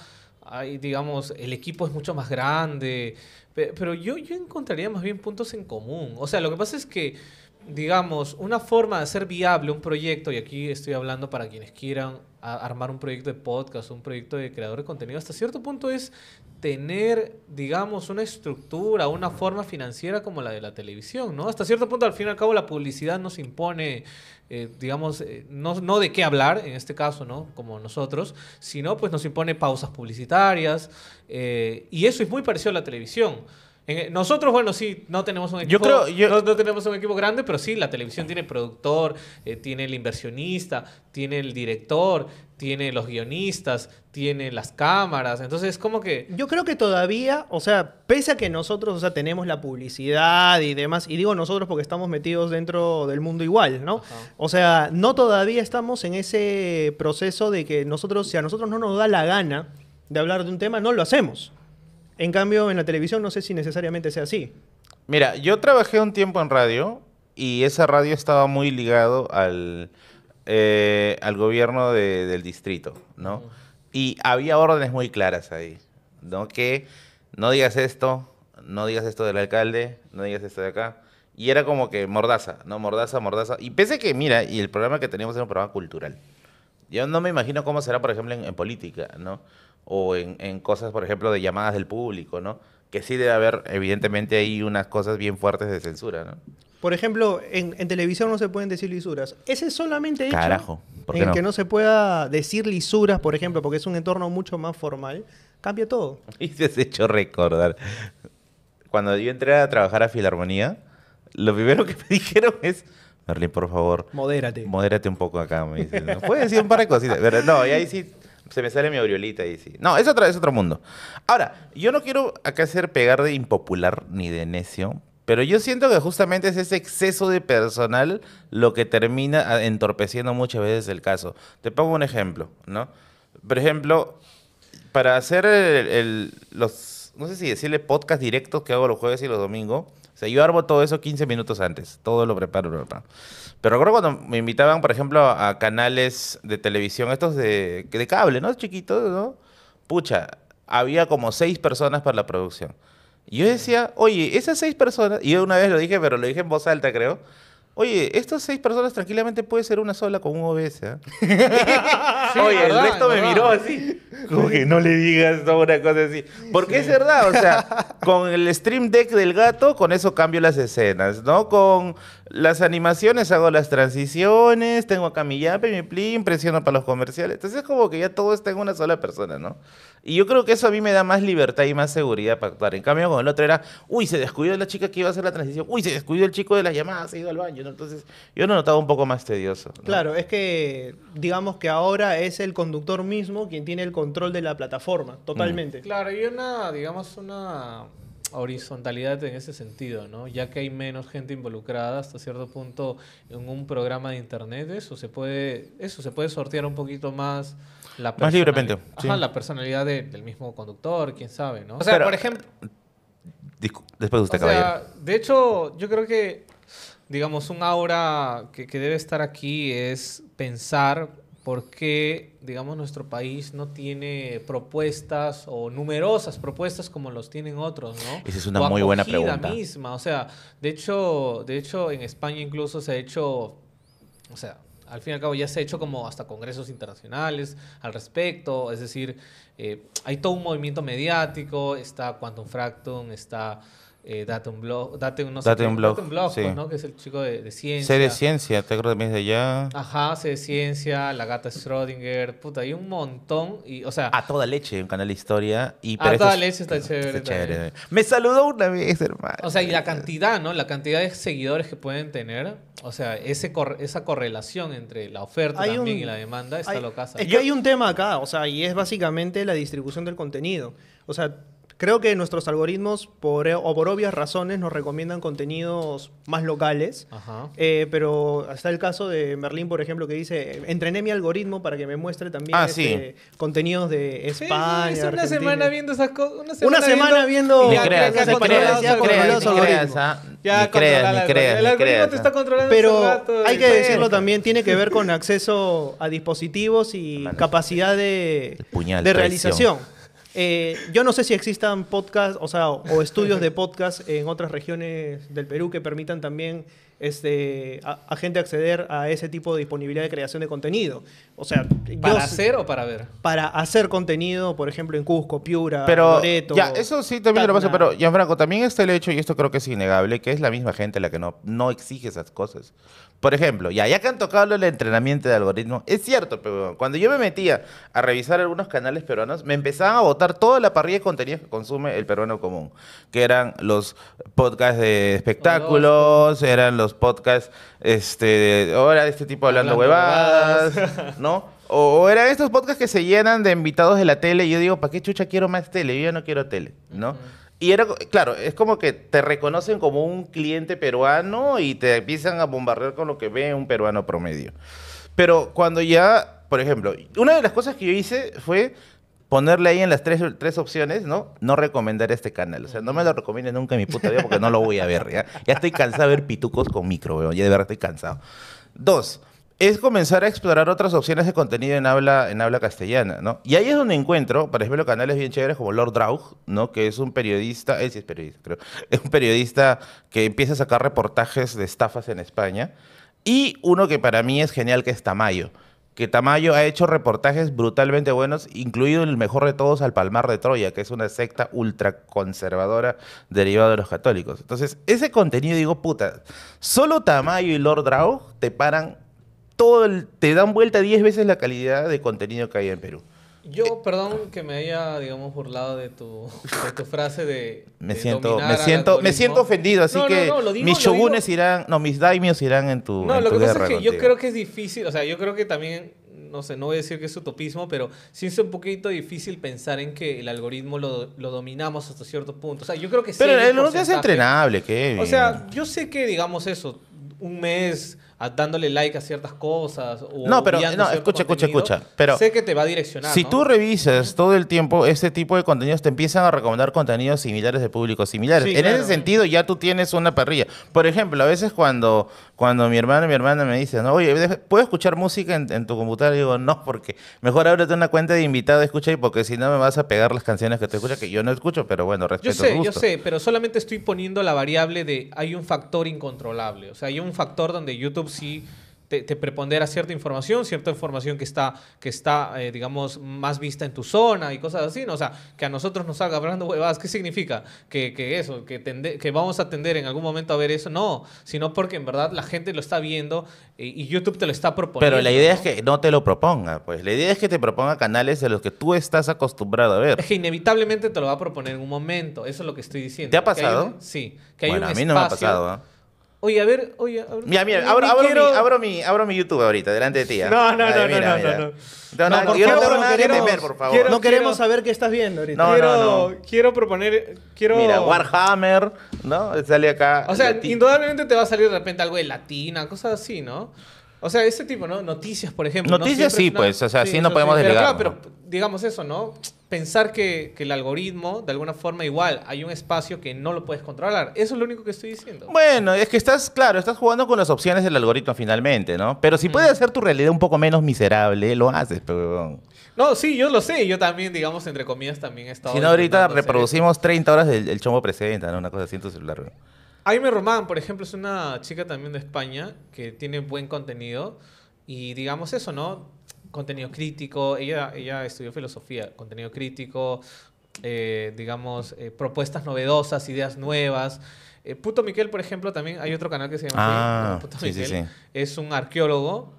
hay, digamos, el equipo es mucho más grande, pero yo, yo encontraría más bien puntos en común. O sea, lo que pasa es que digamos, una forma de hacer viable un proyecto, y aquí estoy hablando para quienes quieran armar un proyecto de podcast, un proyecto de creador de contenido, hasta cierto punto es tener, digamos, una estructura, una forma financiera como la de la televisión, ¿no? Hasta cierto punto, al fin y al cabo, la publicidad nos impone, eh, digamos, eh, no, de qué hablar, en este caso, ¿no? Como nosotros, sino pues nos impone pausas publicitarias, eh, y eso es muy parecido a la televisión. Eh, nosotros, bueno, sí, no tenemos un equipo. Yo creo, No, tenemos un equipo grande, pero sí, la televisión tiene productor, eh, tiene el inversionista, tiene el director, tiene los guionistas, tiene las cámaras. Entonces, como que. Yo creo que todavía, o sea, pese a que nosotros, o sea, tenemos la publicidad y demás, y digo nosotros porque estamos metidos dentro del mundo igual, ¿no? O sea, no todavía estamos en ese proceso de que nosotros, si a nosotros no nos da la gana de hablar de un tema, no lo hacemos. En cambio, en la televisión no sé si necesariamente sea así. Mira, yo trabajé un tiempo en radio y esa radio estaba muy ligado al, eh, al gobierno del distrito, ¿no? Y había órdenes muy claras ahí, ¿no? Que no digas esto, no digas esto del alcalde, no digas esto de acá. Y era como que mordaza, ¿no? Mordaza, mordaza. Y pese que, mira, y el programa que teníamos era un programa cultural. Yo no me imagino cómo será, por ejemplo, en, en política, ¿no? o en, cosas, por ejemplo, de llamadas del público, ¿no? Que sí debe haber, evidentemente, ahí unas cosas bien fuertes de censura, ¿no? Por ejemplo, en, televisión no se pueden decir lisuras. Ese es solamente hecho Carajo, ¿por qué en que no se pueda decir lisuras, por ejemplo, porque es un entorno mucho más formal, cambia todo. [LAUGHS] Y se has hecho recordar. Cuando yo entré a trabajar a Filarmonía, lo primero que [LAUGHS] me dijeron es, Merlin, por favor. Modérate. Modérate un poco acá, me dicen. Puedes decir un par de cosas. Pero no, y ahí sí se me sale mi aureolita y sí. No, es, es otro mundo. Ahora, yo no quiero acá hacer pegar de impopular ni de necio, pero yo siento que justamente es ese exceso de personal lo que termina ah, entorpeciendo muchas veces el caso. Te pongo un ejemplo, ¿no? Por ejemplo, para hacer el, los, no sé si decirle podcast directos que hago los jueves y los domingos, o sea, yo arbo todo eso 15 minutos antes, todo lo preparo, preparo. Pero recuerdo cuando me invitaban, por ejemplo, a canales de televisión, estos de, cable, ¿no? Chiquitos, ¿no? Pucha, había como seis personas para la producción. Y yo decía, oye, esas seis personas, y una vez lo dije, pero lo dije en voz alta, creo Oye, estas seis personas tranquilamente puede ser una sola con un OBS. ¿eh? [LAUGHS] Oye, el resto me miró así. Como que no le digas una cosa así. Porque es verdad, o sea, con el stream deck del gato, con eso cambio las escenas, ¿no? Con las animaciones hago las transiciones, tengo acá mi y mi pli, presiono para los comerciales. Entonces es como que ya todo está en una sola persona, ¿no? Y yo creo que eso a mí me da más libertad y más seguridad para actuar. En cambio, con el otro era, uy, se descuidó la chica que iba a hacer la transición, uy, se descuidó el chico de las llamadas, se ha ido al baño. Entonces, yo lo notaba un poco más tedioso. Claro, es que digamos que ahora es el conductor mismo quien tiene el control de la plataforma, totalmente. Mm. Claro, y una, digamos, una horizontalidad en ese sentido, ¿no? Ya que hay menos gente involucrada hasta cierto punto en un programa de internet, eso se puede, eso se puede sortear un poquito más la más libremente. la personalidad del mismo conductor, quién sabe, ¿no? O sea, por ejemplo. Después de usted, de hecho, yo creo que digamos, un aura que, debe estar aquí es pensar por qué, digamos, nuestro país no tiene propuestas o numerosas propuestas como los tienen otros, ¿no? Esa es una muy buena pregunta. misma, o sea, de hecho, de hecho, en España incluso se ha hecho, o sea, al fin y al cabo ya se ha hecho como hasta congresos internacionales al respecto, es decir, eh, hay todo un movimiento mediático, está Quantum Fractum, está eh, date un blog, date un, blog, date un blog pues, ¿no? que es el chico de, ciencia. C de ciencia, te creo también es de allá. Ajá, C de ciencia, la gata Schrödinger, puta, hay un montón. Y, o sea, a toda leche, un canal de historia. Y, a toda leche está chévere. Está chévere. Me saludó una vez, hermano. O sea, y la cantidad, ¿no? La cantidad de seguidores que pueden tener. O sea, ese cor esa correlación entre la oferta también y la demanda está hay, loca. hay un tema acá, o sea, y es básicamente la distribución del contenido. O sea, Creo que nuestros algoritmos, por, e, o por obvias razones, nos recomiendan contenidos más locales. Eh, pero está el caso de Merlín, por ejemplo, que dice, entrené mi algoritmo para que me muestre también ah, este, contenidos de España. una semana viendo esas cosas. Una semana, una semana viendo... Creas, ya ni creas, ni El algoritmo te está ah. controlando Pero hay que decirlo también, tiene que ver con acceso a dispositivos y capacidad de realización. Eh, yo no sé si existan podcasts, o sea, o, estudios de podcast en otras regiones del Perú que permitan también este, a, gente acceder a ese tipo de disponibilidad de creación de contenido. O sea, ¿Para hacer o para ver? Para hacer contenido, por ejemplo, en Cusco, Piura, pero, Ya, eso sí también lo pasa, pero Gianfranco, también está el hecho, y esto creo que es innegable, que es la misma gente la que no, no exige esas cosas. Por ejemplo, ya, ya que han tocado el entrenamiento de algoritmo, es cierto, pero cuando yo me metía a revisar algunos canales peruanos, me empezaban a votar toda la parrilla de contenidos que consume el peruano común, que eran los podcasts de espectáculos, eran los podcasts, este, ahora de este tipo hablando, ¿no? O eran estos podcasts que se llenan de invitados de la tele y yo digo, ¿para qué chucha quiero más tele? Yo no quiero tele, ¿no? Y era, claro, es como que te reconocen como un cliente peruano y te empiezan a bombardear con lo que ve un peruano promedio. Pero cuando ya, por ejemplo, una de las cosas que yo hice fue ponerle ahí en las tres, tres opciones, ¿no? No recomendar este canal. O sea, no me lo recomienden nunca en mi puta vida porque no lo voy a ver, ¿ya? Ya estoy cansado de ver pitucos con micro, weón. Ya de verdad estoy cansado. Dos, es comenzar a explorar otras opciones de contenido en habla, en habla castellana, ¿no? Y ahí es donde encuentro, por ejemplo, canales bien chéveres como Lord Draug, ¿no? Que es un periodista, él eh, sí es periodista, creo, [LAUGHS] es un periodista que empieza a sacar reportajes de estafas en España. Y uno que para mí es genial, que es Tamayo. Que Tamayo ha hecho reportajes brutalmente buenos, incluido el mejor de todos al Palmar de Troya, que es una secta ultraconservadora derivada de los católicos. Entonces, ese contenido, digo, puta, solo Tamayo y Lord Draug te paran todo te dan vuelta 10 veces la calidad de contenido que hay en Perú. Yo, perdón que me haya, digamos, burlado de tu, tu frase de. [LAUGHS] Me siento, me siento, me siento ofendido, así que mis shogunes irán, no, mis daimios irán en tu. No, lo que pasa es que yo creo que es difícil, o sea, yo creo que también, no sé, no voy a decir que es utopismo, pero sí es un poquito difícil pensar en que el algoritmo lo, dominamos hasta cierto punto. O sea, yo creo que sí. Pero no se hace entrenable, Kevin. O sea, yo sé que, digamos, eso, un mes dándole like a ciertas cosas. O no, pero no, escucha, escucha, escucha. sé que te va a direccionar. Si tú revisas todo el tiempo este tipo de contenidos, te empiezan a recomendar contenidos similares de públicos similares. en ese sentido, ya tú tienes una parrilla. Por ejemplo, a veces cuando, cuando mi hermano y mi hermana me dicen, ¿no? oye, ¿puedo escuchar música en, tu computadora? digo, no, porque mejor ábrete una cuenta de invitado, escucha, y porque si no me vas a pegar las canciones que te escuchas, que yo no escucho, pero bueno, respeto. Yo sé, yo sé, pero solamente estoy poniendo la variable de hay un factor incontrolable. O sea, hay un factor donde YouTube si te, prepondera cierta información, cierta información que está, que está eh, digamos, más vista en tu zona y cosas así. ¿no? O sea, que a nosotros nos salga hablando huevadas, ¿qué significa? Que, eso, que, que vamos a tender en algún momento a ver eso. No, sino porque en verdad la gente lo está viendo eh, y YouTube te lo está proponiendo. Pero la idea es que no te lo proponga, pues. La idea es que te proponga canales de los que tú estás acostumbrado a ver. Es que inevitablemente te lo va a proponer en un momento. Eso es lo que estoy diciendo. ¿Te ha pasado? sí. Que hay a mí no me ha pasado, Oye, a ver, oye, Mira, mira, abro, mi, abro, mi, abro, mi, YouTube ahorita, delante de ti. ¿ah? No, no, no, no, no, no, no, no por favor. no queremos saber qué estás viendo ahorita. No, no, no. quiero proponer. Quiero... Mira, Warhammer, ¿no? Sale acá. O sea, indudablemente te va a salir de repente algo de latina, cosas así, ¿no? O sea, ese tipo, ¿no? Noticias, por ejemplo. Noticias sí, pues, o sea, sí, no podemos Pero, claro, pero digamos eso, ¿no? Pensar que, el algoritmo, de alguna forma, igual, hay un espacio que no lo puedes controlar. Eso es lo único que estoy diciendo. Bueno, es que estás, claro, estás jugando con las opciones del algoritmo finalmente, ¿no? Pero si puedes hacer tu realidad un poco menos miserable, lo haces, pero... No, sí, yo lo sé. Yo también, digamos, entre comillas, también he estado... Si no, ahorita reproducimos 30 horas del, chombo presenta, ¿no? Una cosa así en tu celular. ¿no? Aime Román, por ejemplo, es una chica también de España que tiene buen contenido y digamos eso, ¿no? Contenido crítico, ella, ella estudió filosofía, contenido crítico, eh, digamos, eh, propuestas novedosas, ideas nuevas. Eh, Puto Miquel, por ejemplo, también hay otro canal que se llama ah, sí, Sí, Es un arqueólogo.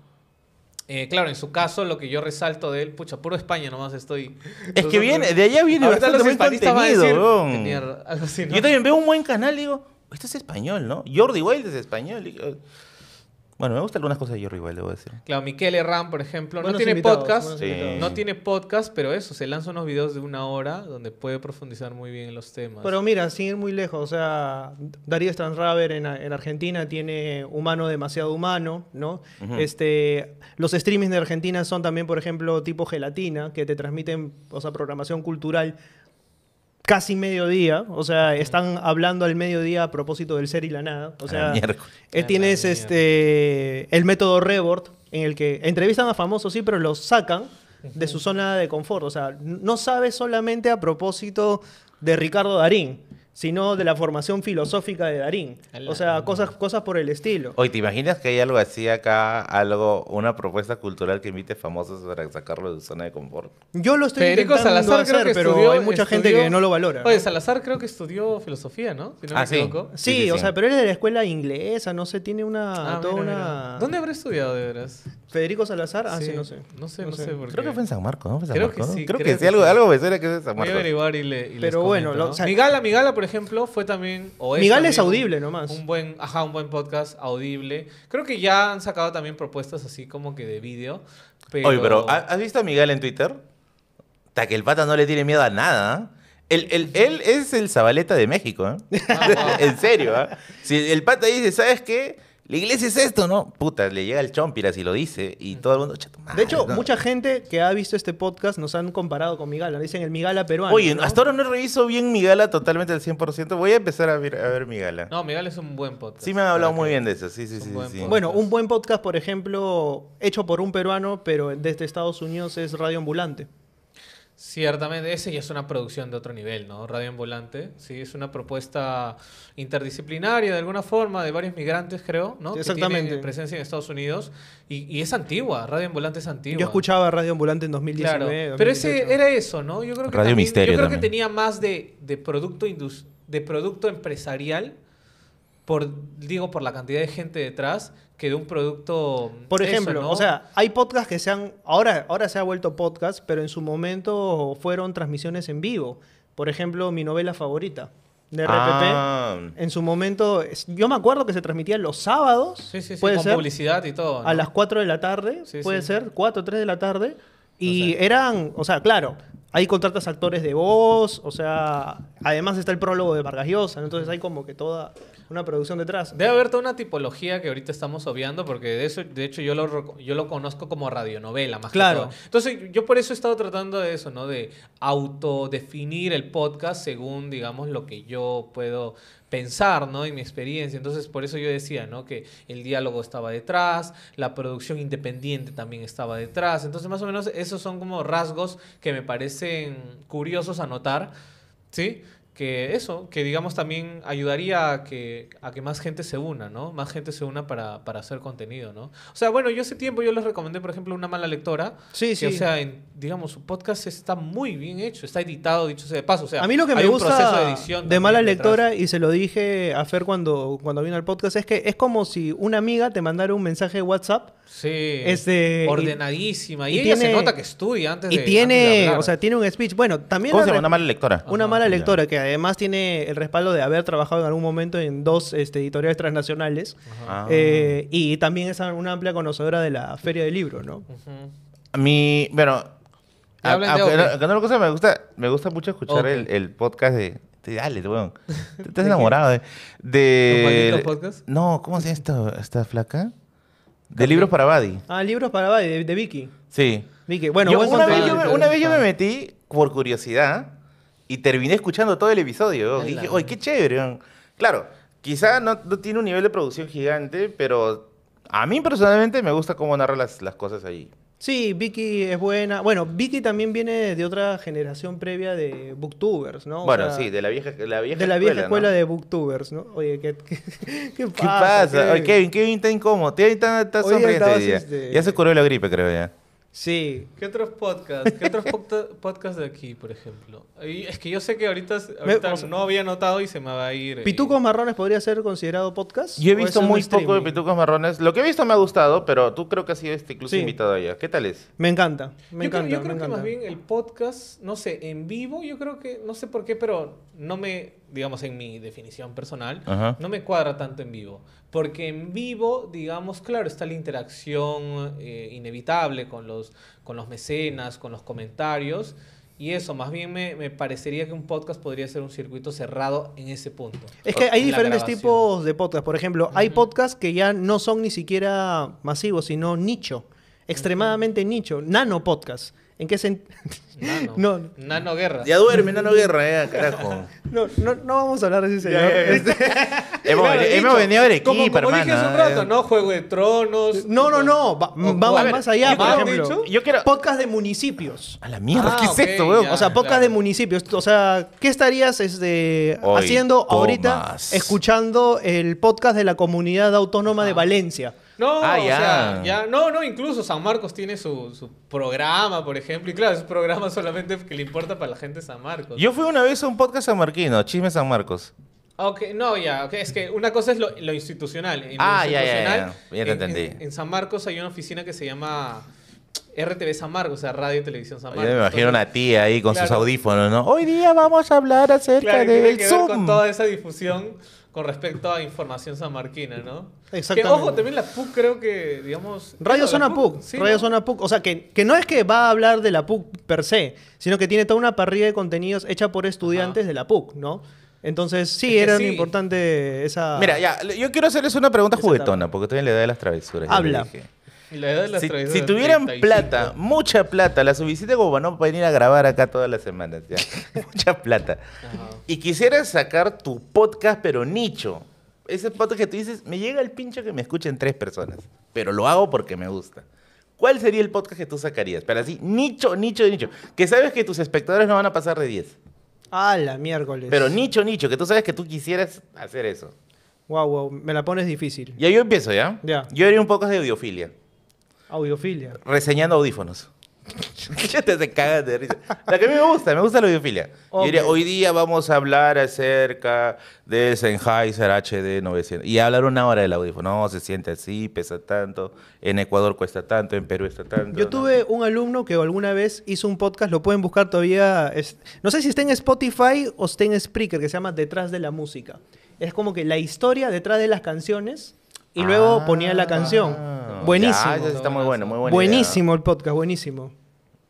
claro, en su caso, lo que yo resalto de él, pucha, puro España nomás estoy. Es que viene, de allá viene bastante buen contenido. Yo también veo un buen canal, digo, esto es español, ¿no? Jordi wild es español. Eh, bueno, me gustan algunas cosas de Jordi Wild, debo decir. Claro, Miquel Herrán, por ejemplo, no tiene podcast, no tiene podcast, pero eso, se lanza unos videos de una hora donde puede profundizar muy bien en los temas. Pero mira, sin ir muy lejos, o sea, Darío Stranraver en, en, Argentina tiene Humano Demasiado Humano, ¿no? este, los streamings de Argentina son también, por ejemplo, tipo gelatina, que te transmiten, o sea, programación cultural casi mediodía, o sea, están hablando al mediodía a propósito del ser y la nada, o sea, eh, tienes este el método Rebord en el que entrevistan a famosos sí, pero los sacan de su zona de confort, o sea, no sabes solamente a propósito de Ricardo Darín, sino de la formación filosófica de Darín. O sea, cosas, cosas por el estilo. Oye, ¿te imaginas que hay algo así acá, algo, una propuesta cultural que invite famosos para sacarlo de su zona de confort? Yo lo estoy Federico intentando Salazar creo que pero hay mucha gente que no lo valora. Oye, Salazar creo que estudió filosofía, ¿no? Si no ah, Sí. o sea, pero él es de la escuela inglesa, no sé, tiene una... Ah, ¿Dónde habrá estudiado, de veras? Federico Salazar, ah, sí, no sé. No sé, no, sé, qué. Creo que fue en San Marcos, ¿no? creo que sí. Creo, que, sí, algo, algo me suena que es en San Marcos. averiguar y, Pero bueno, Migala, Migala, por ejemplo, fue también. O es audible nomás. Un buen, ajá, un buen podcast audible. Creo que ya han sacado también propuestas así como que de vídeo. Pero... Oye, pero ¿has visto a Miguel en Twitter? Hasta que el pata no le tiene miedo a nada. ¿ah? El, el, él es el Zabaleta de México. ¿eh? Ah, [LAUGHS] en serio. ¿ah? Si el pata dice, ¿sabes qué? la iglesia es esto, ¿no? Puta, le llega el chompiras y lo dice y mm. todo el mundo... Madre, de hecho, mucha gente que ha visto este podcast nos han comparado con Migala, dicen el Migala peruano. Oye, hasta ahora no reviso bien Migala totalmente al 100%, voy a empezar a ver, a ver Migala. No, Migala es un buen podcast. Sí me han hablado muy bien de eso, sí, sí, sí. Bueno, un buen podcast, por ejemplo, hecho por un peruano, pero desde Estados Unidos es Radio Ambulante. Ciertamente, ese ya es una producción de otro nivel, ¿no? Radio Ambulante, sí, es una propuesta interdisciplinaria de alguna forma de varios migrantes, creo, ¿no? Exactamente. Que eh, presencia en Estados Unidos y, es antigua, Radio Ambulante es antigua. Yo escuchaba Radio Ambulante en 2019. Claro, pero ese era eso, ¿no? Yo creo que, Radio que tenía más de, producto de producto empresarial por, digo, por la cantidad de gente detrás que de un producto... Por ejemplo, o sea, hay podcasts que se han, ahora, ahora se ha vuelto podcast, pero en su momento fueron transmisiones en vivo. Por ejemplo, mi novela favorita de RPP. Ah. En su momento, yo me acuerdo que se transmitía los sábados. Sí, sí, puede con publicidad y todo. A las 4 de la tarde, puede ser, 4 o 3 de la tarde. Y eran, o sea, claro, ahí contratas actores de voz, o sea, además está el prólogo de Vargas Llosa, entonces hay como que toda una producción detrás. Debe haber toda una tipología que ahorita estamos obviando, porque de, eso, de hecho yo lo, yo lo conozco como radionovela, más claro. que todo. Entonces, yo por eso he estado tratando de eso, ¿no? De autodefinir el podcast según, digamos, lo que yo puedo pensar, ¿no? Y mi experiencia. Entonces, por eso yo decía, ¿no? Que el diálogo estaba detrás, la producción independiente también estaba detrás. Entonces, más o menos, esos son como rasgos que me parecen curiosos anotar, ¿sí? que eso, que digamos también ayudaría a que, a que más gente se una, ¿no? Más gente se una para, hacer contenido, ¿no? O sea, bueno, yo hace tiempo yo les recomendé, por ejemplo, Una Mala Lectora. Sí, sí. O sea, digamos, su podcast está muy bien hecho, está editado, dicho sea de paso. O sea, a mí lo que me gusta de, de Mala Lectora, y se lo dije a Fer cuando, cuando vino al podcast, es que es como si una amiga te mandara un mensaje de WhatsApp Sí. Este, ordenadísima. Y, ella se nota que estudia antes y tiene, o sea, tiene un speech. Bueno, también. ¿Cómo Una mala lectora. Una mala lectora que además tiene el respaldo de haber trabajado en algún momento en dos este, editoriales transnacionales. Ah. Eh, y también es una amplia conocedora de la Feria de Libro, ¿no? a mí Bueno. A, a, cosa me gusta, me gusta mucho escuchar el, podcast de, te dale, weón. [LAUGHS] Te, has enamorado de. Eh. No, ¿cómo se llama flaca? De libros para Buddy. Ah, libros para Badi, de, Vicky. Sí. Vicky, bueno, una, vez, yo, me- metí por curiosidad y terminé escuchando todo el episodio. dije, qué chévere. Claro, quizá no, tiene un nivel de producción gigante, pero a mí personalmente me gusta cómo narra las, las cosas ahí. Sí, Vicky es buena. Bueno, Vicky también viene de otra generación previa de booktubers, ¿no? bueno, sí, de la vieja, de la vieja escuela, de booktubers, ¿no? Oye, ¿qué, qué, [LAUGHS] pasa? ¿Qué pasa? Kevin, Kevin, está incómodo. Kevin está, está este, Ya se curó la gripe, creo ya. Sí. ¿Qué otros podcasts? ¿Qué otros [LAUGHS] podcasts de aquí, por ejemplo? es que yo sé que ahorita, no había notado y se me va a ir. Eh. ¿Pitucos marrones podría ser considerado podcast? Yo he visto muy poco de Pitucos marrones. Lo que he visto me ha gustado, pero tú creo que has sido este incluso invitado allá. ¿Qué tal es? Me encanta. yo Creo, que más bien el podcast, no sé, en vivo, yo creo que, no sé por qué, pero no me, digamos, en mi definición personal, no me cuadra tanto en vivo. Porque en vivo, digamos, claro, está la interacción eh, inevitable con los, con los mecenas, con los comentarios. Y eso, más bien me, parecería que un podcast podría ser un circuito cerrado en ese punto. Es que hay diferentes tipos de podcast. Por ejemplo, hay podcasts que ya no son ni siquiera masivos, sino nicho. Extremadamente nicho. Nano podcast. ¿En qué sentido? [LAUGHS] no. Nano guerra. Ya duerme, nano guerra, eh, carajo. [LAUGHS] No, no, vamos a hablar de ese señor. Este, [LAUGHS] hemos, venido- a Como, aquí como dije hace un eh. ¿no? Juego de Tronos. No, no, no. vamos más allá, por ejemplo. Yo quiero... Podcast de municipios. A la mierda, ah, ¿qué es esto, O sea, podcast de municipios. O sea, ¿qué estarías este, haciendo ahorita escuchando el podcast de la comunidad autónoma de Valencia? No, ah, ya. No, no, incluso San Marcos tiene su, programa, por ejemplo. Y claro, es un programa [LAUGHS] solamente que le importa para la gente de San Marcos. Yo fui una vez a un podcast sanmarquino, Chisme San Marcos. Ah, ok, no, ya, es que una cosa es lo, institucional. ah, ya, ya, ya, te entendí. En, San Marcos hay una oficina que se llama RTV San Marcos, o sea, Radio y Televisión San Marcos. Yo me imagino una tía ahí con sus audífonos, ¿no? Hoy día vamos a hablar acerca del Zoom. con toda esa difusión con respecto a información sanmarquina, ¿no? Exactamente. Que ojo, también la PUC creo que, digamos... Radio Zona PUC, PUC. Zona PUC. O sea, que, que, no es que va a hablar de la PUC per se, sino que tiene toda una parrilla de contenidos hecha por estudiantes ah. de la PUC, ¿no? Entonces, sí, era importante esa... Mira, ya, yo quiero hacerles una pregunta juguetona, porque también le da de las travesuras. Habla si, tuvieran plata, mucha plata, la suficiente como para no venir a grabar acá todas las semanas, ya. [LAUGHS] mucha plata. Y quisieras sacar tu podcast, pero nicho. Ese podcast que tú dices, me llega el pincho que me escuchen tres personas, pero lo hago porque me gusta. ¿Cuál sería el podcast que tú sacarías? Pero así, nicho, nicho, nicho. Que sabes que tus espectadores no van a pasar de 10. Ah, la miércoles. Pero nicho, nicho, que tú sabes que tú quisieras hacer eso. Wow, wow, me la pones difícil. Ya yo empiezo, ¿ya? Ya. Yo haría un podcast de audiofilia. Audiofilia. Reseñando audífonos. [LAUGHS] ya te cagas de risa. La que a mí me gusta, me gusta la audiofilia. hoy día vamos a hablar acerca de Sennheiser HD 900. Y hablar una hora del audífono. No, se siente así, pesa tanto. En Ecuador cuesta tanto, en Perú está tanto. Yo tuve un alumno que alguna vez hizo un podcast, lo pueden buscar todavía. no sé si está en Spotify o está en Spreaker, que se llama Detrás de la Música. Es como que la historia detrás de las canciones y luego ponía la ah. canción. Buenísimo. está muy bueno, muy Buenísimo el podcast, buenísimo.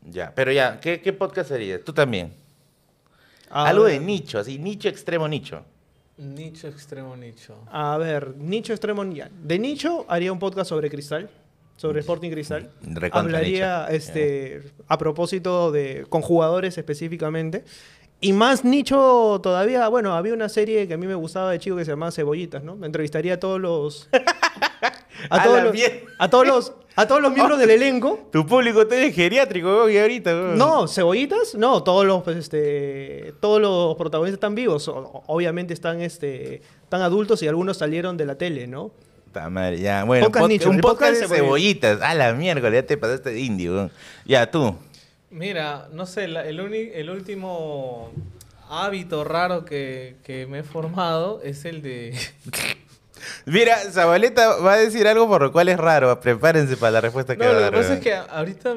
Ya, pero ya, ¿qué, podcast sería? Tú también. Algo de nicho, así, nicho, extremo, nicho. Nicho, extremo, nicho. A ver, nicho, extremo, ya De nicho haría un podcast sobre cristal, sobre mm, Sporting Cristal. Hablaría este, a propósito de, con jugadores específicamente. Y más nicho todavía, bueno, había una serie que a mí me gustaba de chico que se llamaba Cebollitas, ¿no? Me entrevistaría a todos los... [LAUGHS] a, todos los, todos a todos los miembros del elenco. [LAUGHS] Tu público te es geriátrico, ahorita. No, cebollitas, no, todos los pues, este todos los protagonistas están vivos, obviamente están este adultos y algunos salieron de la tele, ¿no? ya. Bueno, un podcast, de cebollitas. A la mierda, ya te pasaste de indio. Ya, tú. Mira, no sé, el, el último hábito raro que me he formado es el de [LAUGHS] Mira, Zabaleta va a decir algo por lo cual es raro. Prepárense para la respuesta que va a dar. Lo que pasa ¿eh? es que ahorita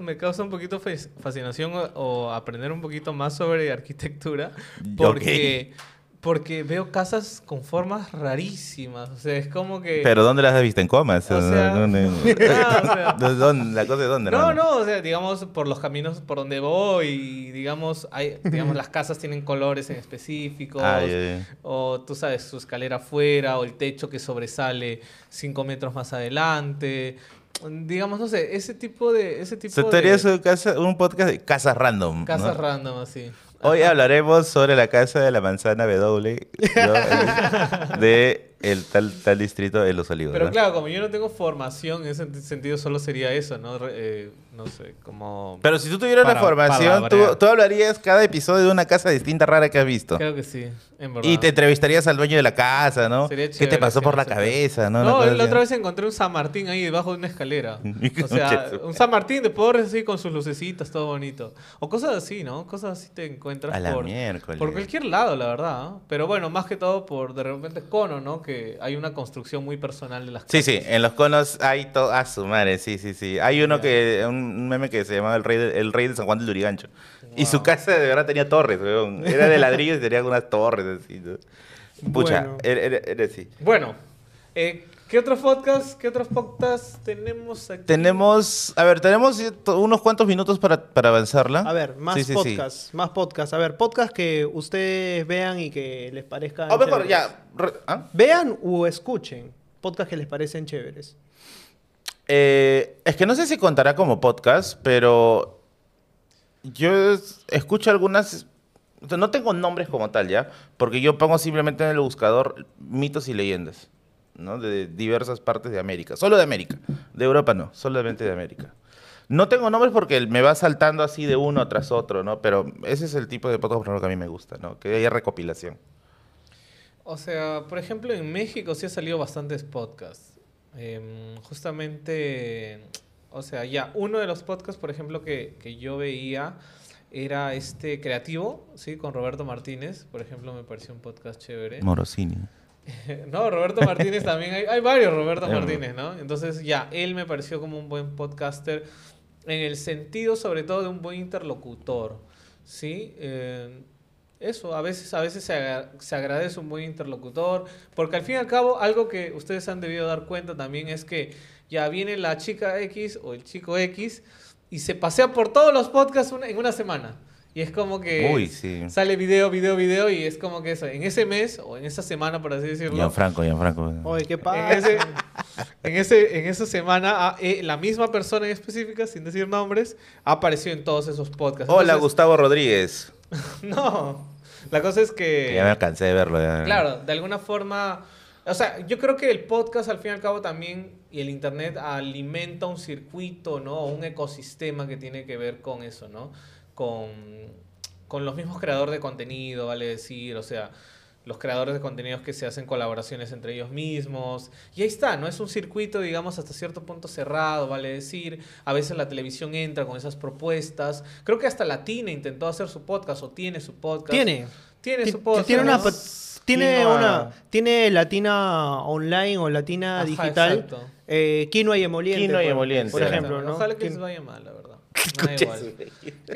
me, causa, un poquito fascinación o, aprender un poquito más sobre arquitectura. Porque. Porque veo casas con formas rarísimas. O sea, es como que. ¿Pero dónde las has visto? ¿En comas? O sea... [LAUGHS] [LAUGHS] ¿Dónde... ¿La cosa de dónde? No, no, o sea, digamos, por los caminos por donde voy, digamos, hay, digamos las casas tienen colores en específico. Ah, o tú sabes, su escalera afuera, o el techo que sobresale cinco metros más adelante digamos, no sé, ese tipo de... Ese tipo Se de... un podcast de casas random. Casas random, así. Hoy hablaremos sobre la casa de la manzana W eh, de el tal, distrito de Los Olivos. Pero claro, como yo no tengo formación, en ese sentido solo sería eso, ¿no? Eh, no sé, como... Pero si tú tuvieras la formación, tú, tú, hablarías cada episodio de una casa distinta rara que has visto. Creo que sí, Y te entrevistarías al dueño de la casa, ¿no? ¿Qué te pasó por la cabeza, no? No, la otra vez encontré un San Martín ahí debajo de una escalera. [LAUGHS] O sea, un San Martín de pobre, así con sus lucecitas, todo bonito. O cosas así, ¿no? Cosas así te encuentras por, por cualquier lado, la verdad. Pero bueno, más que todo por de repente Cono, ¿no? Que hay una construcción muy personal de las Sí, sí, en los conos hay todo. a su madre, sí, sí, sí. Hay uno que. Un meme que se llamaba El Rey de, el rey San Juan del Durigancho Y su casa de verdad tenía torres, Era de ladrillo y tenía algunas torres así. Pucha, bueno. era, así. Er, er, bueno, eh, ¿Qué otros podcasts, qué otros podcasts tenemos aquí? Tenemos, a ver, tenemos unos cuantos minutos para, avanzarla. A ver, más podcasts, más podcasts. A ver, podcasts que ustedes vean y que les parezcan O mejor, ya. ¿ah? Vean o escuchen podcasts que les parecen chéveres. Eh, es que no sé si contará como podcast, pero yo escucho algunas no tengo nombres como tal, ¿ya? Porque yo pongo simplemente en el buscador mitos y leyendas de diversas partes de América. Solo de América. De Europa no, solamente de América. No tengo nombres porque me va saltando así de uno tras otro, ¿no? Pero ese es el tipo de podcast, que a mí me gusta, ¿no? Que haya recopilación. O sea, por ejemplo, en México sí ha salido bastantes podcasts. Em, justamente, o sea, ya, uno de los podcasts, por ejemplo, que, yo veía era este Creativo, ¿sí? Con Roberto Martínez, por ejemplo, me pareció un podcast chévere. Morosini. [LAUGHS] No, Roberto Martínez también. Hay, hay varios Roberto Martínez, ¿no? Entonces, ya, él me pareció como un buen podcaster en el sentido, sobre todo, de un buen interlocutor, ¿sí? Eh, eso, a veces, a veces se, agradece un buen interlocutor, porque al fin y al cabo, algo que ustedes han debido dar cuenta también es que ya viene la chica X o el chico X y se pasea por todos los podcasts en una semana. Y es como que sale video, video, video y es como que eso, en ese mes o en esa semana, por así decirlo. Gianfranco, Gianfranco. Oye, qué pasa. En, ese, en, esa semana, ah, eh, la misma persona en específica, sin decir nombres, apareció en todos esos podcasts. Hola, Gustavo Rodríguez. [LAUGHS] no, la cosa es que... ya me cansé de verlo. Claro, de alguna forma... O sea, yo creo que el podcast al fin y al cabo también y el internet alimenta un circuito, ¿no? Un ecosistema que tiene que ver con eso, ¿no? con, con los mismos creadores de contenido, vale decir, o sea, los creadores de contenidos que se hacen colaboraciones entre ellos mismos. Y ahí está, ¿no? Es un circuito, digamos, hasta cierto punto cerrado, vale decir. A veces la televisión entra con esas propuestas. Creo que hasta Latina intentó hacer su podcast o tiene su podcast. Tiene. Tiene su podcast. Tiene una. Tiene Latina online o Latina digital. Exacto. Eh, y Emoliente. y Emoliente. Por, ejemplo, ¿no? Ojalá que vaya mal, la verdad. [LAUGHS]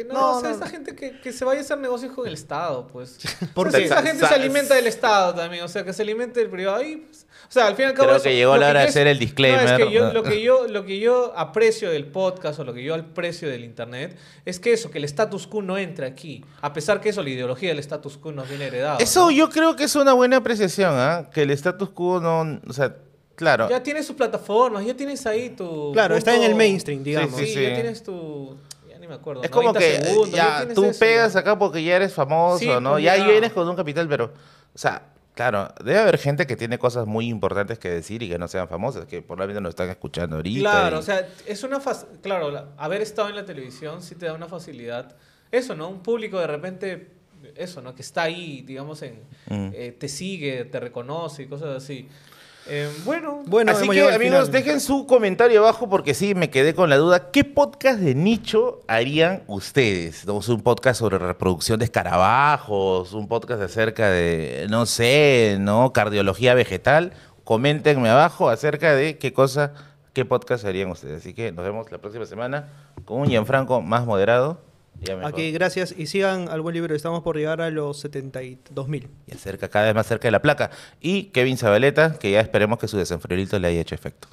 No, no, o sea, esa gente que, se vaya a hacer negocios con el Estado, pues. Porque o sea, esa gente se alimenta del Estado también, o sea, que se alimente del privado. Pues, o sea, al fin y al cabo. Creo que llegó la hora de hacer el disclaimer. Es lo, que yo, lo que yo aprecio del podcast o lo que yo aprecio del Internet es que eso, que el status quo no entra aquí. A pesar que eso, la ideología del status quo nos viene heredado. Eso yo creo que es una buena apreciación, ¿ah? Que el status quo no. O sea, Claro. Ya tienes sus plataformas, ya tienes ahí tu. Claro, está en el mainstream, digamos. Sí, ya tienes tu. Ya ni me acuerdo. Es como que ya, tú pegas acá porque ya eres famoso, ¿no? Pues ya, vienes con un capital, pero. O sea, Claro, debe haber gente que tiene cosas muy importantes que decir y que no sean famosas, que por probablemente no están escuchando ahorita. Claro, o sea, es una claro, haber estado en la televisión sí te da una facilidad. Eso, ¿no? Un público de repente, eso, ¿no? Que está ahí, digamos, en, mm. eh, te sigue, te reconoce y cosas así. Em, bueno, bueno, así que amigos, dejen su comentario abajo porque sí, me quedé con la duda. ¿Qué podcast de nicho harían ustedes? un podcast sobre reproducción de escarabajos, un podcast acerca de, no sé, ¿no? Cardiología vegetal. Coméntenme abajo acerca de qué cosa, qué podcast harían ustedes. Así que nos vemos la próxima semana con un Gianfranco más moderado. Aquí, gracias. Y sigan al buen libro. Estamos por llegar a los 72.000. Y acerca, cada vez más cerca de la placa. Y Kevin Zabaleta, que ya esperemos que su desenfriolito le haya hecho efecto.